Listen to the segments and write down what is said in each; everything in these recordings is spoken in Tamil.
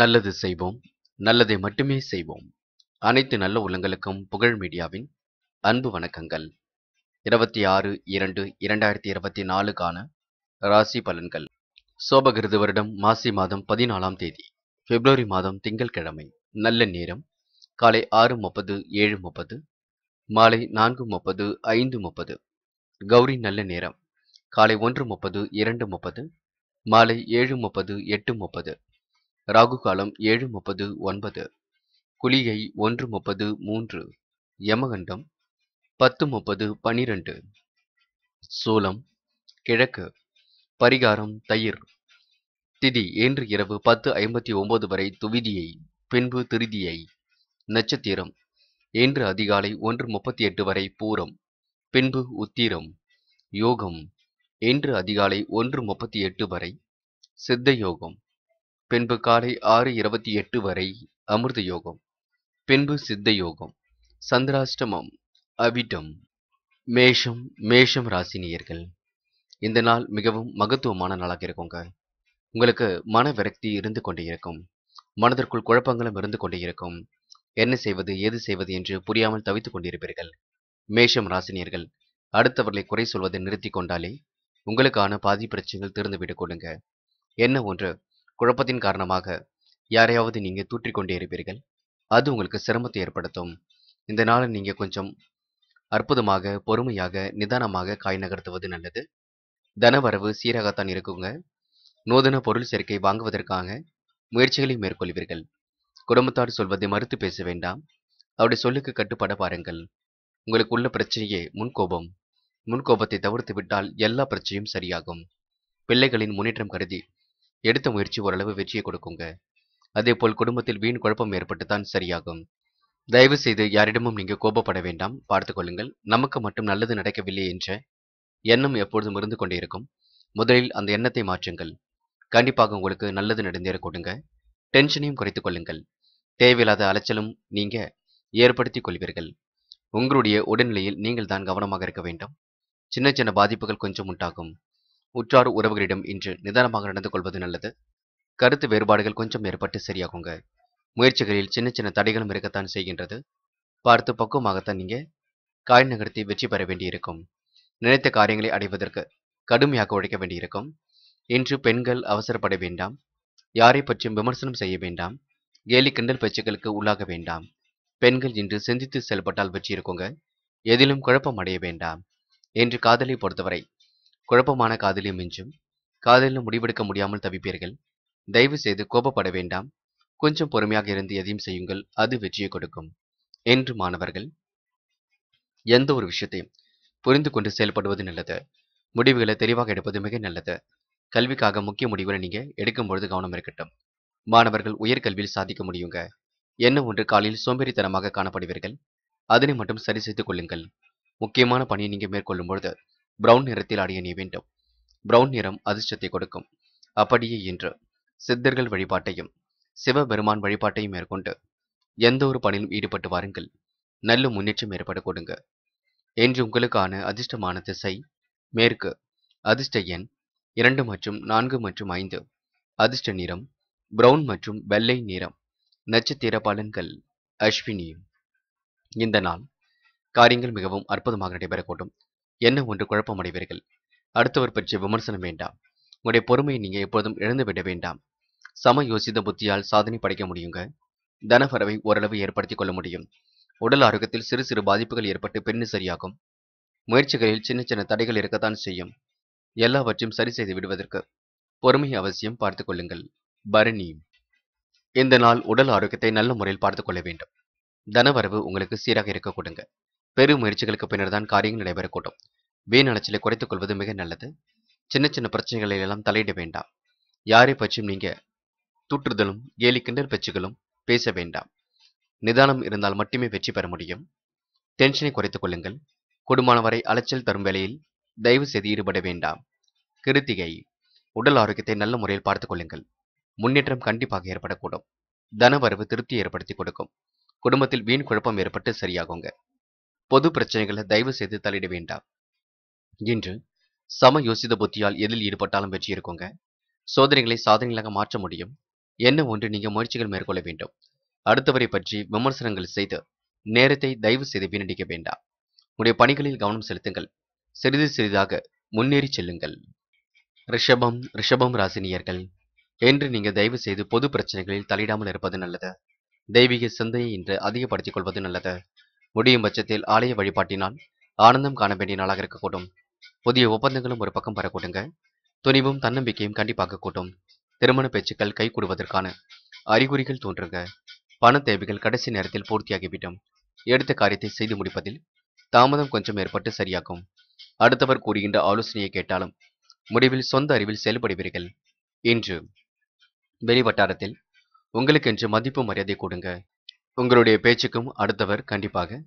நல்லது செய்வோம் நல்லதை மட்டுமே செய்வோம் அனைத்து நல்ல உள்ளங்களுக்கும் புகழ் மீடியாவின் அன்பு வணக்கங்கள் இருபத்தி ஆறு இரண்டு இரண்டாயிரத்தி இருபத்தி நாலுக்கான ராசி பலன்கள் சோபகிருது வருடம் மாசி மாதம் பதினாலாம் தேதி பிப்ரவரி மாதம் திங்கள் கிழமை நல்ல நேரம் காலை ஆறு முப்பது ஏழு முப்பது மாலை நான்கு முப்பது ஐந்து முப்பது கௌரி நல்ல நேரம் காலை ஒன்று முப்பது இரண்டு முப்பது மாலை ஏழு முப்பது எட்டு முப்பது ராகு காலம் ஏழு முப்பது ஒன்பது குளிகை ஒன்று முப்பது மூன்று யமகண்டம் பத்து முப்பது பனிரெண்டு சூலம் கிழக்கு பரிகாரம் தயிர் திதி இன்று இரவு பத்து ஐம்பத்தி ஒன்பது வரை துவிதியை பின்பு திருதியை நட்சத்திரம் இன்று அதிகாலை ஒன்று முப்பத்தி எட்டு வரை பூரம் பின்பு உத்திரம் யோகம் இன்று அதிகாலை ஒன்று முப்பத்தி எட்டு வரை சித்த யோகம் பின்பு காலை ஆறு இருபத்தி எட்டு வரை அமிர்த யோகம் பின்பு சித்த யோகம் சந்திராஷ்டமம் அபிடம் மேஷம் மேஷம் ராசினியர்கள் இந்த நாள் மிகவும் மகத்துவமான நாளாக இருக்குங்க உங்களுக்கு மன விரக்தி இருந்து கொண்டே இருக்கும் மனதிற்குள் குழப்பங்களும் இருந்து கொண்டே இருக்கும் என்ன செய்வது ஏது செய்வது என்று புரியாமல் தவித்துக் கொண்டிருப்பீர்கள் மேஷம் ராசினியர்கள் அடுத்தவர்களை குறை சொல்வதை நிறுத்தி கொண்டாலே உங்களுக்கான பாதி பிரச்சனைகள் திறந்து விட்டு கொடுங்க என்ன ஒன்று குழப்பத்தின் காரணமாக யாரையாவது நீங்கள் தூற்றிக்கொண்டே இருப்பீர்கள் அது உங்களுக்கு சிரமத்தை ஏற்படுத்தும் இந்த நாளை நீங்கள் கொஞ்சம் அற்புதமாக பொறுமையாக நிதானமாக காய் நகர்த்துவது நல்லது தனவரவு சீராகத்தான் இருக்குங்க நூதன பொருள் சேர்க்கை வாங்குவதற்காக முயற்சிகளை மேற்கொள்வீர்கள் குடும்பத்தார் சொல்வதை மறுத்து பேச வேண்டாம் அவருடைய சொல்லுக்கு கட்டுப்பட பாருங்கள் உங்களுக்கு உள்ள பிரச்சனையே முன்கோபம் முன்கோபத்தை தவிர்த்து விட்டால் எல்லா பிரச்சனையும் சரியாகும் பிள்ளைகளின் முன்னேற்றம் கருதி எடுத்த முயற்சி ஓரளவு வெற்றியை கொடுக்குங்க அதே போல் குடும்பத்தில் வீண் குழப்பம் ஏற்பட்டு தான் சரியாகும் தயவு செய்து யாரிடமும் நீங்கள் கோபப்பட வேண்டாம் பார்த்து கொள்ளுங்கள் நமக்கு மட்டும் நல்லது நடக்கவில்லை என்ற எண்ணம் எப்பொழுதும் இருந்து கொண்டே இருக்கும் முதலில் அந்த எண்ணத்தை மாற்றுங்கள் கண்டிப்பாக உங்களுக்கு நல்லது நடந்தேற கொடுங்க டென்ஷனையும் குறைத்துக் கொள்ளுங்கள் தேவையில்லாத அலைச்சலும் நீங்க ஏற்படுத்திக் கொள்வீர்கள் உங்களுடைய உடல்நிலையில் நீங்கள் தான் கவனமாக இருக்க வேண்டும் சின்ன சின்ன பாதிப்புகள் கொஞ்சம் உண்டாகும் உற்றார் உறவுகளிடம் இன்று நிதானமாக நடந்து கொள்வது நல்லது கருத்து வேறுபாடுகள் கொஞ்சம் ஏற்பட்டு சரியாகுங்க முயற்சிகளில் சின்ன சின்ன தடைகளும் இருக்கத்தான் செய்கின்றது பார்த்து பக்குவமாகத்தான் நீங்க காய் நகர்த்தி வெற்றி பெற வேண்டியிருக்கும் நினைத்த காரியங்களை அடைவதற்கு கடுமையாக உழைக்க வேண்டியிருக்கும் இன்று பெண்கள் அவசரப்பட வேண்டாம் யாரை பற்றியும் விமர்சனம் செய்ய வேண்டாம் கேலி கிண்டல் பேச்சுக்களுக்கு உள்ளாக வேண்டாம் பெண்கள் இன்று சிந்தித்து செயல்பட்டால் வெற்றி இருக்குங்க எதிலும் குழப்பம் அடைய வேண்டாம் என்று காதலை பொறுத்தவரை குழப்பமான காதலியும் மிஞ்சும் காதலில் முடிவெடுக்க முடியாமல் தவிப்பீர்கள் தயவு செய்து கோபப்பட வேண்டாம் கொஞ்சம் பொறுமையாக இருந்து எதையும் செய்யுங்கள் அது வெற்றியை கொடுக்கும் என்று மாணவர்கள் எந்த ஒரு விஷயத்தையும் புரிந்து கொண்டு செயல்படுவது நல்லது முடிவுகளை தெளிவாக எடுப்பது மிக நல்லது கல்விக்காக முக்கிய முடிவுகளை நீங்க எடுக்கும் பொழுது கவனம் இருக்கட்டும் மாணவர்கள் உயர்கல்வியில் சாதிக்க முடியுங்க என்ன ஒன்று காலையில் சோம்பேறித்தனமாக காணப்படுவீர்கள் அதனை மட்டும் சரி செய்து கொள்ளுங்கள் முக்கியமான பணியை நீங்க மேற்கொள்ளும் பொழுது பிரவுன் நிறத்தில் ஆடிய நீ வேண்டும் பிரவுன் நிறம் அதிர்ஷ்டத்தை கொடுக்கும் அப்படியே இன்று சித்தர்கள் வழிபாட்டையும் சிவபெருமான் வழிபாட்டையும் மேற்கொண்டு எந்த ஒரு பணியிலும் ஈடுபட்டு வாருங்கள் நல்ல முன்னேற்றம் ஏற்பட கொடுங்க என்று உங்களுக்கான அதிர்ஷ்டமான திசை மேற்கு அதிர்ஷ்ட எண் இரண்டு மற்றும் நான்கு மற்றும் ஐந்து அதிர்ஷ்ட நிறம் பிரவுன் மற்றும் வெள்ளை நிறம் நட்சத்திர பலன்கள் அஸ்வினி இந்த நாள் காரியங்கள் மிகவும் அற்புதமாக நடைபெறக்கூடும் என்ன ஒன்று குழப்பமடைவீர்கள் அடுத்தவர் பற்றிய விமர்சனம் வேண்டாம் உங்களுடைய பொறுமையை நீங்கள் எப்போதும் இழந்துவிட வேண்டாம் சம யோசித்த புத்தியால் சாதனை படைக்க முடியுங்க தனபரவை ஓரளவு ஏற்படுத்திக் கொள்ள முடியும் உடல் ஆரோக்கியத்தில் சிறு சிறு பாதிப்புகள் ஏற்பட்டு பெண்ணு சரியாகும் முயற்சிகளில் சின்ன சின்ன தடைகள் இருக்கத்தான் செய்யும் எல்லாவற்றையும் சரி செய்து விடுவதற்கு பொறுமை அவசியம் பார்த்து கொள்ளுங்கள் பரணி இந்த நாள் உடல் ஆரோக்கியத்தை நல்ல முறையில் பார்த்து கொள்ள வேண்டும் தனவரவு உங்களுக்கு சீராக இருக்க கொடுங்க பெரும் முயற்சிகளுக்கு பின்னர் தான் காரியங்கள் நடைபெறக்கூடும் வீண் அலைச்சலை குறைத்துக் கொள்வது மிக நல்லது சின்ன சின்ன பிரச்சனைகளில் எல்லாம் தலையிட வேண்டாம் யாரை பற்றியும் நீங்க தூற்றுதலும் கேலி கிண்டல் பேச்சுகளும் பேச வேண்டாம் நிதானம் இருந்தால் மட்டுமே வெற்றி பெற முடியும் டென்ஷனை குறைத்துக் கொள்ளுங்கள் குடும்பமானவரை வரை அலைச்சல் தரும் வேலையில் தயவு செய்து ஈடுபட வேண்டாம் கிருத்திகை உடல் ஆரோக்கியத்தை நல்ல முறையில் பார்த்துக் கொள்ளுங்கள் முன்னேற்றம் கண்டிப்பாக ஏற்படக்கூடும் தனவரவு திருப்தி ஏற்படுத்தி கொடுக்கும் குடும்பத்தில் வீண் குழப்பம் ஏற்பட்டு சரியாகுங்க பொது பிரச்சனைகளை தயவு செய்து தலையிட வேண்டாம் இன்று சம யோசித புத்தியால் எதில் ஈடுபட்டாலும் வெற்றி இருக்குங்க சோதனைகளை சாதனைகளாக மாற்ற முடியும் என்ன ஒன்று நீங்க முயற்சிகள் மேற்கொள்ள வேண்டும் அடுத்தவரை பற்றி விமர்சனங்கள் செய்து நேரத்தை தயவு செய்து வீணடிக்க வேண்டாம் உடைய பணிகளில் கவனம் செலுத்துங்கள் சிறிது சிறிதாக முன்னேறி செல்லுங்கள் ரிஷபம் ரிஷபம் ராசினியர்கள் என்று நீங்க தயவு செய்து பொது பிரச்சனைகளில் தலையிடாமல் இருப்பது நல்லது தெய்வீக சிந்தையை இன்று அதிகப்படுத்திக் கொள்வது நல்லது முடியும் பட்சத்தில் ஆலய வழிபாட்டினால் ஆனந்தம் காண வேண்டிய நாளாக இருக்கக்கூடும் புதிய ஒப்பந்தங்களும் ஒரு பக்கம் வரக்கூடுங்க துணிவும் தன்னம்பிக்கையும் கண்டிப்பாக கூட்டும் திருமண பேச்சுக்கள் கைகூடுவதற்கான அறிகுறிகள் தோன்றுங்க பண தேவைகள் கடைசி நேரத்தில் பூர்த்தியாகிவிடும் எடுத்த காரியத்தை செய்து முடிப்பதில் தாமதம் கொஞ்சம் ஏற்பட்டு சரியாகும் அடுத்தவர் கூறுகின்ற ஆலோசனையை கேட்டாலும் முடிவில் சொந்த அறிவில் செயல்படுவீர்கள் இன்று வெளிவட்டாரத்தில் உங்களுக்கென்று மதிப்பு மரியாதை கொடுங்க உங்களுடைய பேச்சுக்கும் அடுத்தவர் கண்டிப்பாக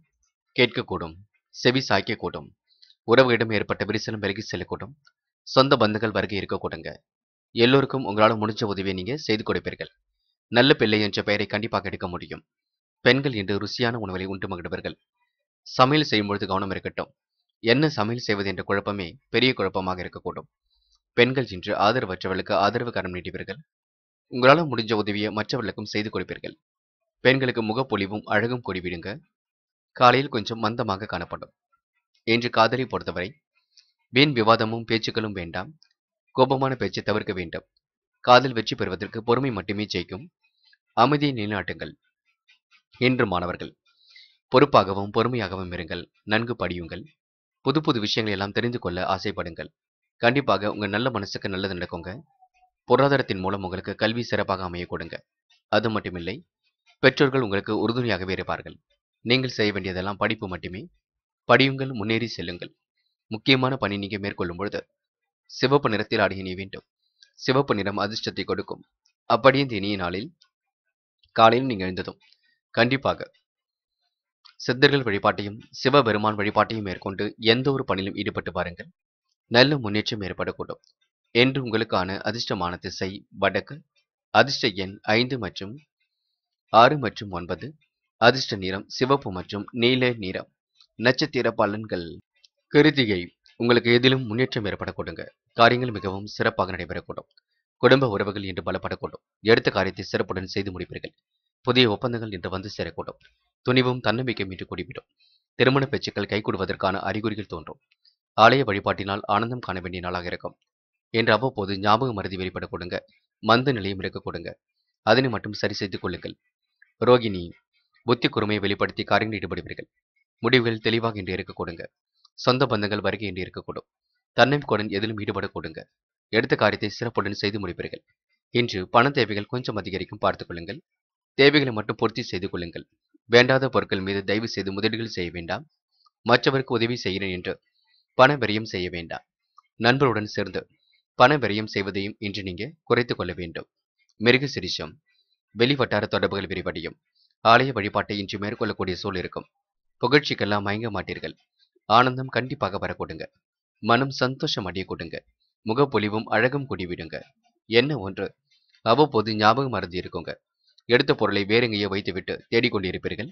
கேட்கக்கூடும் செவி சாய்க்கக்கூடும் உறவுகளிடம் ஏற்பட்ட விரிசலும் விலகி செல்லக்கூடும் சொந்த பந்தங்கள் வருகை இருக்கக்கூடுங்க எல்லோருக்கும் உங்களால் முடிஞ்ச உதவியை நீங்கள் செய்து கொடுப்பீர்கள் நல்ல பிள்ளை என்ற பெயரை கண்டிப்பாக எடுக்க முடியும் பெண்கள் இன்று ருசியான உணவுகளை உண்டு மகிடுவர்கள் சமையல் செய்யும்பொழுது கவனம் இருக்கட்டும் என்ன சமையல் செய்வது என்ற குழப்பமே பெரிய குழப்பமாக இருக்கக்கூடும் பெண்கள் இன்று ஆதரவற்றவர்களுக்கு ஆதரவு கரம் நீட்டிவர்கள் உங்களால் முடிஞ்ச உதவியை மற்றவர்களுக்கும் செய்து கொடுப்பீர்கள் பெண்களுக்கு முகப்பொலிவும் அழகும் கூடிவிடுங்க காலையில் கொஞ்சம் மந்தமாக காணப்படும் என்று காதலை பொறுத்தவரை வீண் விவாதமும் பேச்சுக்களும் வேண்டாம் கோபமான பேச்சை தவிர்க்க வேண்டும் காதல் வெற்றி பெறுவதற்கு பொறுமை மட்டுமே ஜெயிக்கும் அமைதியை நிலைநாட்டுங்கள் என்று மாணவர்கள் பொறுப்பாகவும் பொறுமையாகவும் இருங்கள் நன்கு படியுங்கள் புது புது விஷயங்களை எல்லாம் தெரிந்து கொள்ள ஆசைப்படுங்கள் கண்டிப்பாக உங்கள் நல்ல மனசுக்கு நல்லது நடக்குங்க பொருளாதாரத்தின் மூலம் உங்களுக்கு கல்வி சிறப்பாக அமைய கொடுங்க அது மட்டுமில்லை பெற்றோர்கள் உங்களுக்கு உறுதுணையாகவே இருப்பார்கள் நீங்கள் செய்ய வேண்டியதெல்லாம் படிப்பு மட்டுமே படியுங்கள் முன்னேறி செல்லுங்கள் முக்கியமான பணி நீங்கள் மேற்கொள்ளும் பொழுது சிவப்பு நிறத்தில் ஆடிய நீ வேண்டும் சிவப்பு நிறம் அதிர்ஷ்டத்தை கொடுக்கும் அப்படியே இனிய நாளில் காலையில் நீங்கள் எழுந்ததும் கண்டிப்பாக சித்தர்கள் வழிபாட்டையும் சிவபெருமான் வழிபாட்டையும் மேற்கொண்டு எந்த ஒரு பணியிலும் ஈடுபட்டு பாருங்கள் நல்ல முன்னேற்றம் ஏற்படக்கூடும் என்று உங்களுக்கான அதிர்ஷ்டமான திசை வடக்கு அதிர்ஷ்ட எண் ஐந்து மற்றும் ஆறு மற்றும் ஒன்பது அதிர்ஷ்ட நிறம் சிவப்பு மற்றும் நீல நிறம் நட்சத்திர பலன்கள் கருதிகை உங்களுக்கு எதிலும் முன்னேற்றம் ஏற்படக்கூடுங்க காரியங்கள் மிகவும் சிறப்பாக நடைபெறக்கூடும் குடும்ப உறவுகள் இன்று பலப்படக்கூடும் எடுத்த காரியத்தை சிறப்புடன் செய்து முடிப்பீர்கள் புதிய ஒப்பந்தங்கள் இன்று வந்து சேரக்கூடும் துணிவும் தன்னம்பிக்கையும் இன்று கூடிவிடும் திருமண பேச்சுக்கள் கைகூடுவதற்கான அறிகுறிகள் தோன்றும் ஆலய வழிபாட்டினால் ஆனந்தம் காண வேண்டிய நாளாக இருக்கும் என்று அவ்வப்போது ஞாபக மருதி வெளிப்படக்கூடுங்க மந்த நிலையும் இருக்கக்கூடுங்க அதனை மட்டும் சரி செய்து கொள்ளுங்கள் ரோகிணி புத்தி குறுமையை வெளிப்படுத்தி காரியங்களில் ஈடுபடுவீர்கள் முடிவுகள் தெளிவாக என்று இருக்க கொடுங்க சொந்த பந்தங்கள் வருகை என்று இருக்கக்கூடும் தன்னம்பிக்கையுடன் எதிலும் ஈடுபட கொடுங்க எடுத்த காரியத்தை சிறப்புடன் செய்து முடிப்பீர்கள் இன்று பண தேவைகள் கொஞ்சம் அதிகரிக்கும் பார்த்துக் கொள்ளுங்கள் தேவைகளை மட்டும் பூர்த்தி செய்து கொள்ளுங்கள் வேண்டாத பொருட்கள் மீது தயவு செய்து முதலீடுகள் செய்ய வேண்டாம் மற்றவருக்கு உதவி செய்கிறேன் என்று பண விரயம் செய்ய வேண்டாம் நண்பருடன் சேர்ந்து பண விரயம் செய்வதையும் இன்று நீங்க குறைத்துக் கொள்ள வேண்டும் மிருக சிரிச்சம் வெளிவட்டார தொடர்புகள் விரிவடையும் ஆலய வழிபாட்டை இன்று மேற்கொள்ளக்கூடிய சூழ் இருக்கும் புகழ்ச்சிக்கெல்லாம் மயங்க மாட்டீர்கள் ஆனந்தம் கண்டிப்பாக வரக்கூடுங்க மனம் சந்தோஷம் அடைய கொடுங்க முகப்பொலிவும் அழகும் கூடிவிடுங்க என்ன ஒன்று அவ்வப்போது ஞாபகம் மறந்து இருக்குங்க எடுத்த பொருளை வேறெங்கேயோ வைத்துவிட்டு தேடிக்கொண்டிருப்பீர்கள்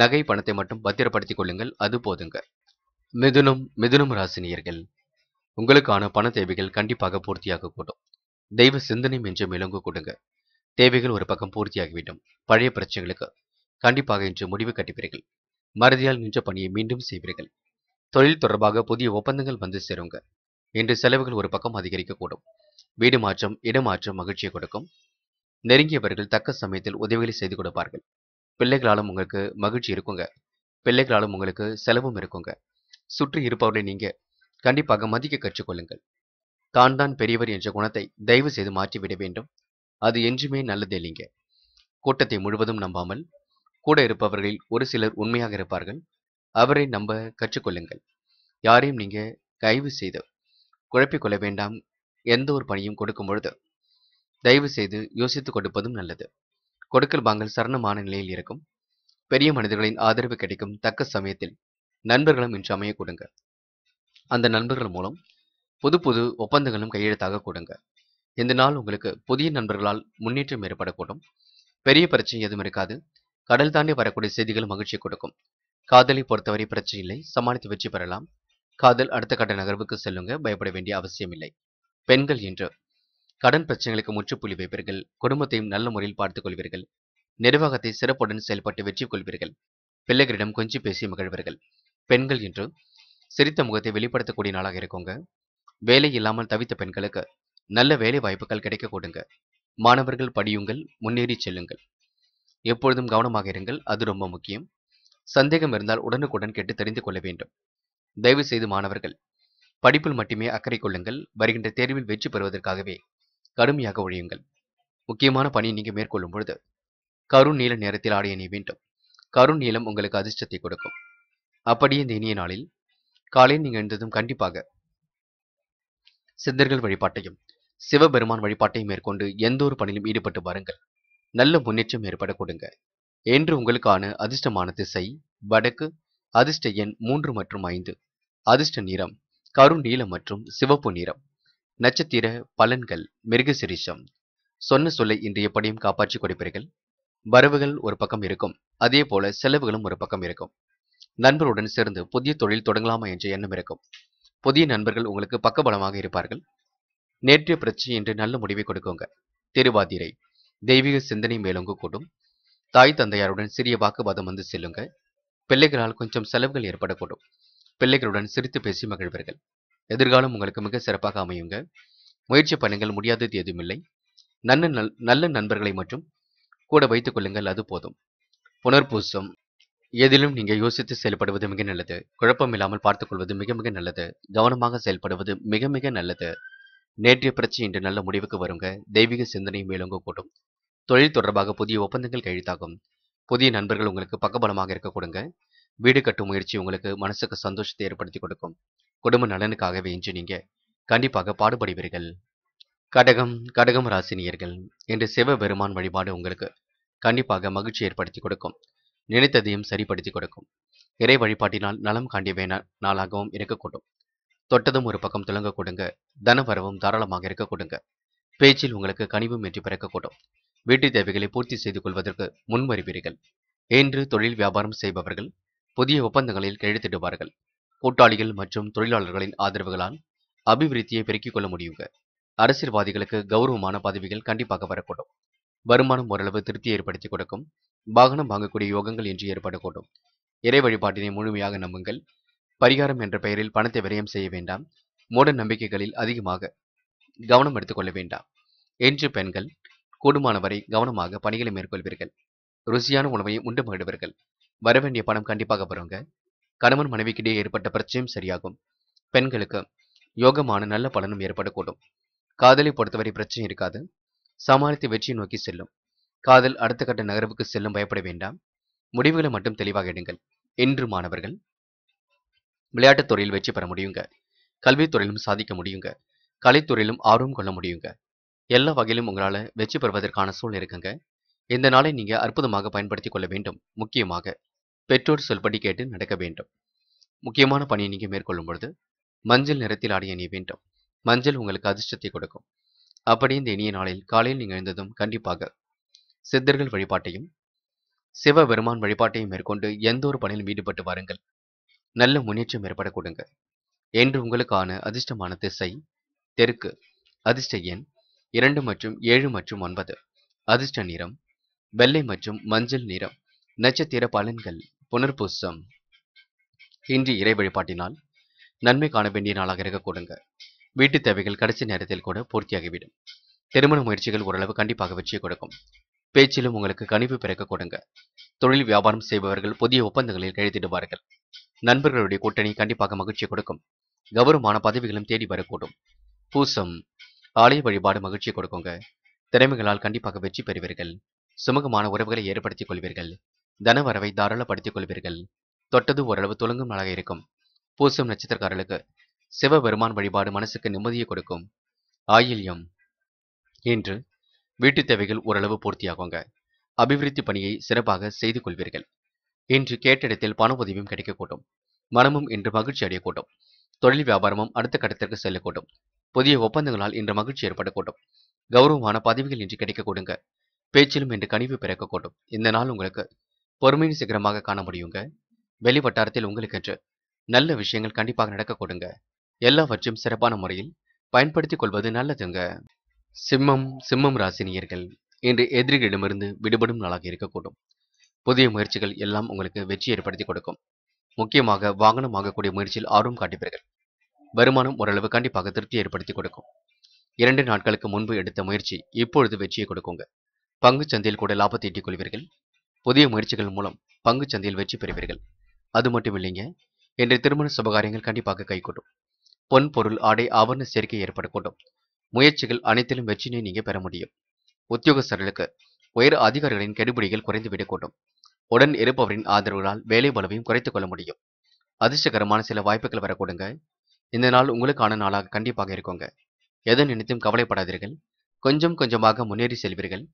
நகை பணத்தை மட்டும் பத்திரப்படுத்திக் கொள்ளுங்கள் அது போதுங்க மிதுனம் மிதுனம் ராசினியர்கள் உங்களுக்கான பண தேவைகள் கண்டிப்பாக பூர்த்தியாக கூடும் தெய்வ சிந்தனை என்று மிளங்கு கொடுங்க தேவைகள் ஒரு பக்கம் பூர்த்தியாகிவிடும் பழைய பிரச்சனைகளுக்கு கண்டிப்பாக இன்று முடிவு கட்டுப்பீர்கள் மறதியால் நின்ற பணியை மீண்டும் செய்வீர்கள் தொழில் தொடர்பாக புதிய ஒப்பந்தங்கள் வந்து சேருங்க இன்று செலவுகள் ஒரு பக்கம் அதிகரிக்கக்கூடும் வீடு மாற்றம் இடமாற்றம் மகிழ்ச்சியை கொடுக்கும் நெருங்கியவர்கள் தக்க சமயத்தில் உதவிகளை செய்து கொடுப்பார்கள் பிள்ளைகளாலும் உங்களுக்கு மகிழ்ச்சி இருக்குங்க பிள்ளைகளாலும் உங்களுக்கு செலவும் இருக்குங்க சுற்றி இருப்பவர்களை நீங்க கண்டிப்பாக மதிக்க கற்றுக்கொள்ளுங்கள் தான் தான் பெரியவர் என்ற குணத்தை தயவு செய்து மாற்றிவிட வேண்டும் அது என்றுமே நல்லது இல்லைங்க கூட்டத்தை முழுவதும் நம்பாமல் கூட இருப்பவர்களில் ஒரு சிலர் உண்மையாக இருப்பார்கள் அவரை நம்ப கற்றுக்கொள்ளுங்கள் யாரையும் நீங்க கைவு செய்து குழப்பிக்கொள்ள வேண்டாம் எந்த ஒரு பணியும் கொடுக்கும் பொழுது தயவு செய்து யோசித்து கொடுப்பதும் நல்லது கொடுக்கல் வாங்கல் சரணமான நிலையில் இருக்கும் பெரிய மனிதர்களின் ஆதரவு கிடைக்கும் தக்க சமயத்தில் நண்பர்களும் இன்று அமைய கொடுங்க அந்த நண்பர்கள் மூலம் புது புது ஒப்பந்தங்களும் கையெழுத்தாக கொடுங்க இந்த நாள் உங்களுக்கு புதிய நண்பர்களால் முன்னேற்றம் ஏற்படக்கூடும் பெரிய பிரச்சனை எதுவும் இருக்காது கடல் தாண்டி வரக்கூடிய செய்திகள் மகிழ்ச்சி கொடுக்கும் காதலை பொறுத்தவரை பிரச்சனை இல்லை சமாளித்து வெற்றி பெறலாம் காதல் அடுத்த கட்ட நகர்வுக்கு செல்லுங்க பயப்பட வேண்டிய அவசியமில்லை பெண்கள் இன்று கடன் பிரச்சனைகளுக்கு முற்றுப்புள்ளி வைப்பீர்கள் குடும்பத்தையும் நல்ல முறையில் பார்த்துக் கொள்வீர்கள் நிர்வாகத்தை சிறப்புடன் செயல்பட்டு வெற்றி கொள்வீர்கள் பிள்ளைகளிடம் கொஞ்சம் பேசி மகிழ்வீர்கள் பெண்கள் இன்று சிரித்த முகத்தை வெளிப்படுத்தக்கூடிய நாளாக இருக்குங்க வேலை இல்லாமல் தவித்த பெண்களுக்கு நல்ல வேலை வாய்ப்புகள் கிடைக்க கொடுங்க மாணவர்கள் படியுங்கள் முன்னேறி செல்லுங்கள் எப்பொழுதும் கவனமாக இருங்கள் அது ரொம்ப முக்கியம் சந்தேகம் இருந்தால் உடனுக்குடன் கேட்டு தெரிந்து கொள்ள வேண்டும் தயவு செய்து மாணவர்கள் படிப்பில் மட்டுமே அக்கறை கொள்ளுங்கள் வருகின்ற தேர்வில் வெற்றி பெறுவதற்காகவே கடுமையாக ஒழியுங்கள் முக்கியமான பணியை நீங்கள் மேற்கொள்ளும் பொழுது கருண் நீல நேரத்தில் ஆடை அணிய வேண்டும் கருண் நீளம் உங்களுக்கு அதிர்ஷ்டத்தை கொடுக்கும் அப்படியே இந்த இனிய நாளில் காலையில் நீங்கள் எழுந்ததும் கண்டிப்பாக சித்தர்கள் வழிபாட்டையும் சிவபெருமான் வழிபாட்டையும் மேற்கொண்டு எந்த ஒரு பணியிலும் ஈடுபட்டு வாருங்கள் நல்ல முன்னேற்றம் ஏற்பட கொடுங்க என்று உங்களுக்கான அதிர்ஷ்டமான திசை வடக்கு அதிர்ஷ்ட எண் மூன்று மற்றும் ஐந்து அதிர்ஷ்ட நிறம் கருநீலம் மற்றும் சிவப்பு நிறம் நட்சத்திர பலன்கள் மிருக சிரிஷம் சொன்ன சொல்லை இன்று எப்படியும் காப்பாற்றி கொடுப்பீர்கள் வரவுகள் ஒரு பக்கம் இருக்கும் அதே போல செலவுகளும் ஒரு பக்கம் இருக்கும் நண்பருடன் சேர்ந்து புதிய தொழில் தொடங்கலாமா என்ற எண்ணம் இருக்கும் புதிய நண்பர்கள் உங்களுக்கு பக்கபலமாக இருப்பார்கள் நேற்றைய பிரச்சனை என்று நல்ல முடிவை கொடுக்குங்க திருவாதிரை தெய்வீக சிந்தனை மேலோங்க கூடும் தாய் தந்தையாருடன் சிறிய வாக்குவாதம் வந்து செல்லுங்க பிள்ளைகளால் கொஞ்சம் செலவுகள் ஏற்படக்கூடும் பிள்ளைகளுடன் சிரித்து பேசி மகிழ்வீர்கள் எதிர்காலம் உங்களுக்கு மிக சிறப்பாக அமையுங்க முயற்சி பண்ணுங்கள் முடியாதது எதுவுமில்லை நல்ல நல்ல நண்பர்களை மட்டும் கூட வைத்துக் கொள்ளுங்கள் அது போதும் புனர்பூசம் எதிலும் நீங்கள் யோசித்து செயல்படுவது மிக நல்லது குழப்பம் இல்லாமல் கொள்வது மிக மிக நல்லது கவனமாக செயல்படுவது மிக மிக நல்லது நேற்றைய பிரச்சனை இன்று நல்ல முடிவுக்கு வருங்க தெய்வீக சிந்தனை மேலோங்க கூடும் தொழில் தொடர்பாக புதிய ஒப்பந்தங்கள் கையெழுத்தாகும் புதிய நண்பர்கள் உங்களுக்கு பக்கபலமாக இருக்க கொடுங்க வீடு கட்டும் முயற்சி உங்களுக்கு மனசுக்கு சந்தோஷத்தை ஏற்படுத்தி கொடுக்கும் குடும்ப நலனுக்காகவே இன்று நீங்க கண்டிப்பாக பாடுபடுவீர்கள் கடகம் கடகம் ராசினியர்கள் என்று சிவபெருமான் வழிபாடு உங்களுக்கு கண்டிப்பாக மகிழ்ச்சி ஏற்படுத்தி கொடுக்கும் நினைத்ததையும் சரிப்படுத்தி கொடுக்கும் இறை வழிபாட்டினால் நலம் காண்டிய நாளாகவும் இருக்கக்கூடும் தொட்டதும் ஒரு பக்கம் துளங்க கொடுங்க வரவும் தாராளமாக இருக்க கொடுங்க பேச்சில் உங்களுக்கு கனிவும் என்று பிறக்கக்கூடும் வீட்டு தேவைகளை பூர்த்தி செய்து கொள்வதற்கு முன்வருவீர்கள் இன்று என்று தொழில் வியாபாரம் செய்பவர்கள் புதிய ஒப்பந்தங்களில் கையெழுத்திடுவார்கள் கூட்டாளிகள் மற்றும் தொழிலாளர்களின் ஆதரவுகளால் அபிவிருத்தியை பெருக்கிக் கொள்ள முடியுங்க அரசியல்வாதிகளுக்கு கௌரவமான பதவிகள் கண்டிப்பாக வரக்கூடும் வருமானம் ஓரளவு திருப்தி ஏற்படுத்தி கொடுக்கும் வாகனம் வாங்கக்கூடிய யோகங்கள் என்று ஏற்படக்கூடும் இறை வழிபாட்டினை முழுமையாக நம்புங்கள் பரிகாரம் என்ற பெயரில் பணத்தை விரயம் செய்ய வேண்டாம் மூட நம்பிக்கைகளில் அதிகமாக கவனம் எடுத்துக்கொள்ள வேண்டாம் என்று பெண்கள் கூடுமானவரை கவனமாக பணிகளை மேற்கொள்வீர்கள் ருசியான உணவை உண்டு மகிழ்வீர்கள் வரவேண்டிய பணம் கண்டிப்பாக வருங்க கணவன் மனைவிக்கிடையே ஏற்பட்ட பிரச்சனையும் சரியாகும் பெண்களுக்கு யோகமான நல்ல பலனும் ஏற்படக்கூடும் காதலை பொறுத்தவரை பிரச்சனை இருக்காது சமாளித்து வெற்றியை நோக்கி செல்லும் காதல் அடுத்த கட்ட நகர்வுக்கு செல்லும் பயப்பட வேண்டாம் முடிவுகளை மட்டும் தெளிவாக எடுங்கள் என்று மாணவர்கள் விளையாட்டுத் துறையில் வெற்றி பெற முடியுங்க கல்வித்துறையிலும் சாதிக்க முடியுங்க கலைத்துறையிலும் ஆர்வம் கொள்ள முடியுங்க எல்லா வகையிலும் உங்களால் வெற்றி பெறுவதற்கான சூழ்நிலை இருக்குங்க இந்த நாளை நீங்கள் அற்புதமாக பயன்படுத்தி கொள்ள வேண்டும் முக்கியமாக பெற்றோர் சொல்படி கேட்டு நடக்க வேண்டும் முக்கியமான பணியை நீங்கள் மேற்கொள்ளும் பொழுது மஞ்சள் நிறத்தில் ஆடி அணிய வேண்டும் மஞ்சள் உங்களுக்கு அதிர்ஷ்டத்தை கொடுக்கும் அப்படி இந்த இனிய நாளில் காலையில் நீங்கள் எழுந்ததும் கண்டிப்பாக சித்தர்கள் வழிபாட்டையும் சிவபெருமான் வழிபாட்டையும் மேற்கொண்டு எந்த ஒரு பணியிலும் ஈடுபட்டு வாருங்கள் நல்ல முன்னேற்றம் ஏற்பட கொடுங்க என்று உங்களுக்கான அதிர்ஷ்டமான திசை தெற்கு அதிர்ஷ்ட எண் இரண்டு மற்றும் ஏழு மற்றும் ஒன்பது அதிர்ஷ்ட நிறம் வெள்ளை மற்றும் மஞ்சள் நிறம் நட்சத்திர பலன்கள் புனர்பூசம் இன்று இறை வழிபாட்டினால் நன்மை காண வேண்டிய நாளாக இருக்க கொடுங்க வீட்டு தேவைகள் கடைசி நேரத்தில் கூட பூர்த்தியாகிவிடும் திருமண முயற்சிகள் ஓரளவு கண்டிப்பாக வெற்றியை கொடுக்கும் பேச்சிலும் உங்களுக்கு கனிவு பிறக்க கொடுங்க தொழில் வியாபாரம் செய்பவர்கள் புதிய ஒப்பந்தங்களில் எழுதிடுவார்கள் நண்பர்களுடைய கூட்டணி கண்டிப்பாக மகிழ்ச்சி கொடுக்கும் கௌரவமான பதவிகளும் தேடி வரக்கூடும் பூசம் ஆலய வழிபாடு மகிழ்ச்சி கொடுக்குங்க திறமைகளால் கண்டிப்பாக வெற்றி பெறுவீர்கள் சுமூகமான உறவுகளை ஏற்படுத்திக் கொள்வீர்கள் தனவரவை தாராளப்படுத்திக் கொள்வீர்கள் தொட்டது ஓரளவு துளங்கும் அழகாக இருக்கும் பூசம் நட்சத்திரக்காரர்களுக்கு சிவபெருமான் வழிபாடு மனசுக்கு நிம்மதியை கொடுக்கும் ஆயில்யம் இன்று வீட்டுத் தேவைகள் ஓரளவு பூர்த்தியாகுங்க அபிவிருத்தி பணியை சிறப்பாக செய்து கொள்வீர்கள் இன்று கேட்ட இடத்தில் பண உதவியும் கிடைக்கக்கூடும் மனமும் இன்று மகிழ்ச்சி அடையக்கூடும் தொழில் வியாபாரமும் அடுத்த கட்டத்திற்கு செல்லக்கூடும் புதிய ஒப்பந்தங்களால் இன்று மகிழ்ச்சி ஏற்படக்கூடும் கௌரவமான பதவிகள் இன்று கிடைக்கக்கூடுங்க பேச்சிலும் இன்று கனிவு பிறக்கக்கூடும் இந்த நாள் உங்களுக்கு பொறுமையின் சிகரமாக காண முடியுங்க வெளி வட்டாரத்தில் என்று நல்ல விஷயங்கள் கண்டிப்பாக நடக்கக்கூடுங்க எல்லாவற்றையும் சிறப்பான முறையில் பயன்படுத்திக் கொள்வது நல்லதுங்க சிம்மம் சிம்மம் ராசினியர்கள் இன்று எதிரிகளிடமிருந்து விடுபடும் நாளாக இருக்கக்கூடும் புதிய முயற்சிகள் எல்லாம் உங்களுக்கு வெற்றி ஏற்படுத்தி கொடுக்கும் முக்கியமாக வாகனம் ஆகக்கூடிய முயற்சியில் ஆர்வம் காட்டுவீர்கள் வருமானம் ஓரளவு கண்டிப்பாக திருப்தி ஏற்படுத்தி கொடுக்கும் இரண்டு நாட்களுக்கு முன்பு எடுத்த முயற்சி இப்பொழுது வெற்றியை கொடுக்குங்க பங்கு சந்தையில் கூட லாபத்தை ஈட்டிக் கொள்வீர்கள் புதிய முயற்சிகள் மூலம் பங்கு சந்தையில் வெற்றி பெறுவீர்கள் அது மட்டும் இல்லைங்க இன்று திருமண சுபகாரியங்கள் கண்டிப்பாக கைகூட்டும் பொன் பொருள் ஆடை ஆவண சேர்க்கை ஏற்படக்கூடும் முயற்சிகள் அனைத்திலும் வெற்றினை நீங்க பெற முடியும் உத்தியோகஸ்தர்களுக்கு உயர் அதிகாரிகளின் கெடுபிடிகள் குறைந்துவிடக்கூடும் உடன் இருப்பவரின் ஆதரவுகளால் வேலை பலவையும் குறைத்துக் கொள்ள முடியும் அதிர்ஷ்டகரமான சில வாய்ப்புகள் வரக்கூடுங்க இந்த நாள் உங்களுக்கான நாளாக கண்டிப்பாக இருக்குங்க எதை நினைத்தும் கவலைப்படாதீர்கள் கொஞ்சம் கொஞ்சமாக முன்னேறி செல்வீர்கள்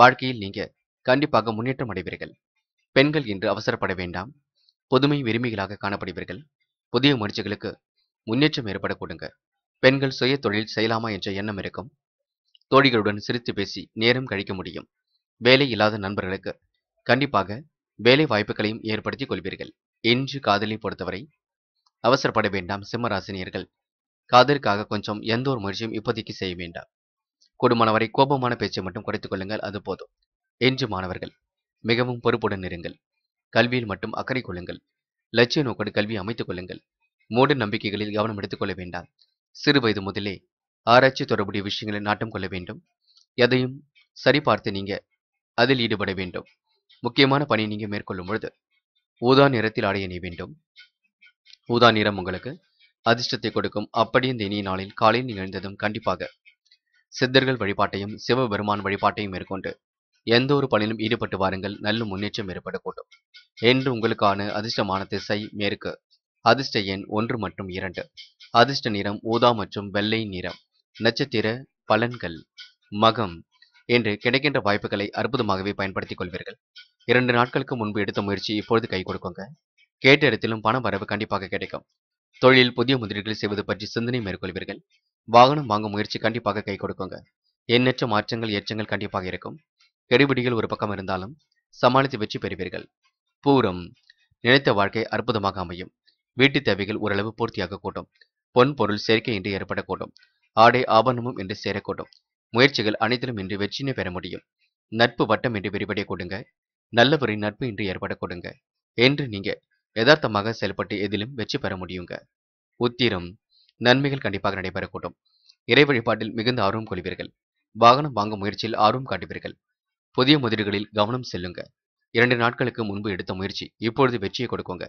வாழ்க்கையில் நீங்க கண்டிப்பாக முன்னேற்றம் அடைவீர்கள் பெண்கள் இன்று அவசரப்பட வேண்டாம் புதுமை விரும்பிகளாக காணப்படுவீர்கள் புதிய முயற்சிகளுக்கு முன்னேற்றம் ஏற்படக்கூடுங்க பெண்கள் சுய தொழில் செய்யலாமா என்ற எண்ணம் இருக்கும் தோழிகளுடன் சிரித்து பேசி நேரம் கழிக்க முடியும் வேலை இல்லாத நண்பர்களுக்கு கண்டிப்பாக வேலை வாய்ப்புகளையும் ஏற்படுத்தி கொள்வீர்கள் இன்று காதலை பொறுத்தவரை அவசரப்பட வேண்டாம் சிம்மராசினியர்கள் காதலுக்காக கொஞ்சம் எந்த ஒரு முயற்சியும் இப்போதைக்கு செய்ய வேண்டாம் குடும்பமானவரை கோபமான பேச்சை மட்டும் குறைத்துக் கொள்ளுங்கள் அது போதும் என்று மாணவர்கள் மிகவும் பொறுப்புடன் இருங்கள் கல்வியில் மட்டும் அக்கறை கொள்ளுங்கள் லட்சிய நோக்கோடு கல்வி அமைத்துக் கொள்ளுங்கள் மூட நம்பிக்கைகளில் கவனம் எடுத்துக்கொள்ள வேண்டாம் சிறு வயது முதலே ஆராய்ச்சி தொடர்புடைய விஷயங்களை நாட்டம் கொள்ள வேண்டும் எதையும் சரிபார்த்து நீங்க அதில் ஈடுபட வேண்டும் முக்கியமான பணி நீங்க மேற்கொள்ளும் பொழுது ஊதா நிறத்தில் ஆடை வேண்டும் ஊதா நிறம் உங்களுக்கு அதிர்ஷ்டத்தை கொடுக்கும் அப்படி இந்த இனிய நாளில் காலையில் நிகழ்ந்ததும் கண்டிப்பாக சித்தர்கள் வழிபாட்டையும் சிவபெருமான் வழிபாட்டையும் மேற்கொண்டு எந்த ஒரு பணியிலும் ஈடுபட்டு வாருங்கள் நல்ல முன்னேற்றம் ஏற்படக்கூடும் என்று உங்களுக்கான அதிர்ஷ்டமான திசை மேற்கு அதிர்ஷ்ட எண் ஒன்று மற்றும் இரண்டு அதிர்ஷ்ட நிறம் ஊதா மற்றும் வெள்ளை நிறம் நட்சத்திர பலன்கள் மகம் என்று கிடைக்கின்ற வாய்ப்புகளை அற்புதமாகவே பயன்படுத்திக் கொள்வீர்கள் இரண்டு நாட்களுக்கு முன்பு எடுத்த முயற்சி இப்பொழுது கை கொடுக்குங்க கேட்ட இடத்திலும் பண வரவு கண்டிப்பாக கிடைக்கும் தொழில் புதிய முதலீடுகள் செய்வது பற்றி சிந்தனை மேற்கொள்வீர்கள் வாகனம் வாங்கும் முயற்சி கண்டிப்பாக கை கொடுக்குங்க எண்ணற்ற மாற்றங்கள் ஏற்றங்கள் கண்டிப்பாக இருக்கும் கெடுபிடிகள் ஒரு பக்கம் இருந்தாலும் சமாளித்து வெற்றி பெறுவீர்கள் பூரம் நினைத்த வாழ்க்கை அற்புதமாக அமையும் வீட்டு தேவைகள் ஓரளவு பூர்த்தியாக கூட்டும் பொன் பொருள் இன்றி ஏற்படக்கூடும் ஆடை ஆபரணமும் என்று சேரக்கூடும் முயற்சிகள் அனைத்திலும் இன்று வெற்றினை பெற முடியும் நட்பு வட்டம் என்று விரிவடைய கொடுங்க நல்லவரின் நட்பு இன்று ஏற்பட கொடுங்க என்று நீங்க யதார்த்தமாக செயல்பட்டு எதிலும் வெற்றி பெற முடியுங்க உத்திரம் நன்மைகள் கண்டிப்பாக நடைபெறக்கூடும் இறை வழிபாட்டில் மிகுந்த ஆர்வம் கொள்வீர்கள் வாகனம் வாங்கும் முயற்சியில் ஆர்வம் காட்டுவீர்கள் புதிய முதலீடுகளில் கவனம் செல்லுங்க இரண்டு நாட்களுக்கு முன்பு எடுத்த முயற்சி இப்பொழுது வெற்றியை கொடுக்குங்க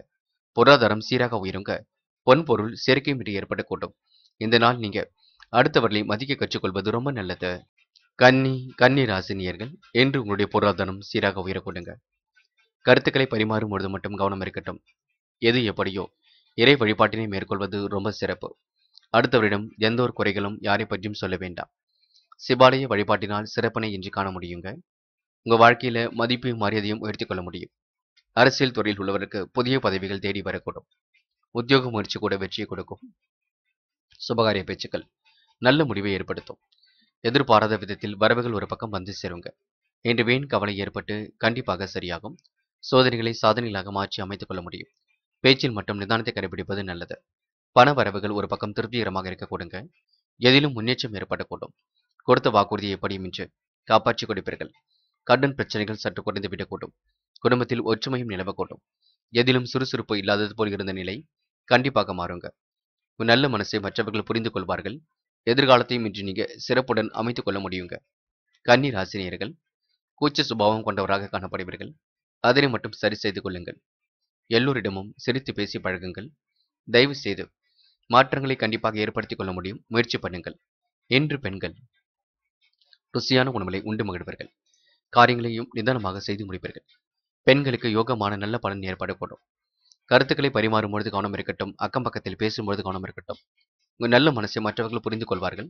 பொருளாதாரம் சீராக உயருங்க பொன்பொருள் சேர்க்கை மீறி ஏற்படக்கூடும் இந்த நாள் நீங்க அடுத்தவர்களை மதிக்க கற்றுக்கொள்வது ரொம்ப நல்லது கன்னி கன்னி ராசினியர்கள் என்று உங்களுடைய பொருளாதாரம் சீராக உயரக்கூடுங்க கருத்துக்களை பரிமாறும் பொழுது மட்டும் கவனம் இருக்கட்டும் எது எப்படியோ இறை வழிபாட்டினை மேற்கொள்வது ரொம்ப சிறப்பு அடுத்தவரிடம் எந்த ஒரு குறைகளும் யாரை பற்றியும் சொல்ல வேண்டாம் சிவாலய வழிபாட்டினால் சிறப்பனை இன்று காண முடியுங்க உங்கள் வாழ்க்கையில் மதிப்பையும் மரியாதையும் உயர்த்தி கொள்ள முடியும் அரசியல் துறையில் உள்ளவருக்கு புதிய பதவிகள் தேடி வரக்கூடும் உத்தியோக முயற்சி கூட வெற்றியை கொடுக்கும் சுபகாரிய பேச்சுக்கள் நல்ல முடிவை ஏற்படுத்தும் எதிர்பாராத விதத்தில் வரவுகள் ஒரு பக்கம் வந்து சேருங்க என்று வீண் கவலை ஏற்பட்டு கண்டிப்பாக சரியாகும் சோதனைகளை சாதனைகளாக மாற்றி அமைத்துக் கொள்ள முடியும் பேச்சில் மட்டும் நிதானத்தை கடைபிடிப்பது நல்லது பண வரவுகள் ஒரு பக்கம் திருப்திகரமாக இருக்கக்கூடுங்க எதிலும் முன்னேற்றம் ஏற்படக்கூடும் கொடுத்த வாக்குறுதியை எப்படியும் இன்று காப்பாற்றிக் கொடுப்பீர்கள் கடன் பிரச்சனைகள் சற்று குறைந்து விடக்கூடும் குடும்பத்தில் ஒற்றுமையும் நிலவக்கூடும் எதிலும் சுறுசுறுப்பு இல்லாதது போல் இருந்த நிலை கண்டிப்பாக மாறுங்க உன் நல்ல மனசை மற்றவர்கள் புரிந்து கொள்வார்கள் எதிர்காலத்தையும் இன்று நீங்க சிறப்புடன் அமைத்துக் கொள்ள முடியுங்க கண்ணீர் ஆசிரியர்கள் கூச்ச சுபாவம் கொண்டவராக காணப்படுவீர்கள் அதனை மட்டும் சரி செய்து கொள்ளுங்கள் எல்லோரிடமும் சிரித்து பேசி பழகுங்கள் தயவு செய்து மாற்றங்களை கண்டிப்பாக ஏற்படுத்திக் கொள்ள முடியும் முயற்சி பண்ணுங்கள் என்று பெண்கள் ருசியான உணவுகளை உண்டு மகிழ்வர்கள் காரியங்களையும் நிதானமாக செய்து முடிப்பீர்கள் பெண்களுக்கு யோகமான நல்ல பலன் ஏற்படக்கூடும் கருத்துக்களை பரிமாறும் பொழுது கவனம் இருக்கட்டும் அக்கம் பக்கத்தில் பேசும்பொழுது கவனம் இருக்கட்டும் உங்கள் நல்ல மனசை மற்றவர்கள் புரிந்து கொள்வார்கள்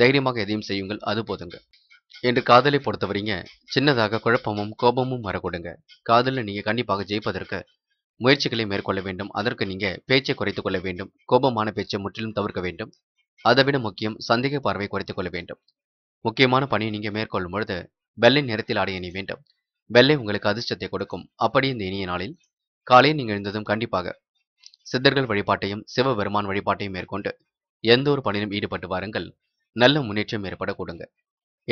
தைரியமாக எதையும் செய்யுங்கள் அது போதுங்க என்று காதலை பொறுத்தவரைங்க சின்னதாக குழப்பமும் கோபமும் வரக்கூடுங்க காதலில் நீங்கள் கண்டிப்பாக ஜெயிப்பதற்கு முயற்சிகளை மேற்கொள்ள வேண்டும் அதற்கு நீங்கள் பேச்சை குறைத்து கொள்ள வேண்டும் கோபமான பேச்சை முற்றிலும் தவிர்க்க வேண்டும் அதைவிட முக்கியம் சந்தேக பார்வை குறைத்து கொள்ள வேண்டும் முக்கியமான பணியை நீங்கள் மேற்கொள்ளும் பொழுது வெள்ளை நேரத்தில் ஆடை வேண்டும் வெள்ளை உங்களுக்கு அதிர்ஷ்டத்தை கொடுக்கும் அப்படி இந்த இனிய நாளில் காலையில் நீங்கள் எழுந்ததும் கண்டிப்பாக சித்தர்கள் வழிபாட்டையும் சிவபெருமான் வழிபாட்டையும் மேற்கொண்டு எந்த ஒரு பணியிலும் ஈடுபட்டு வாருங்கள் நல்ல முன்னேற்றம் ஏற்பட கொடுங்க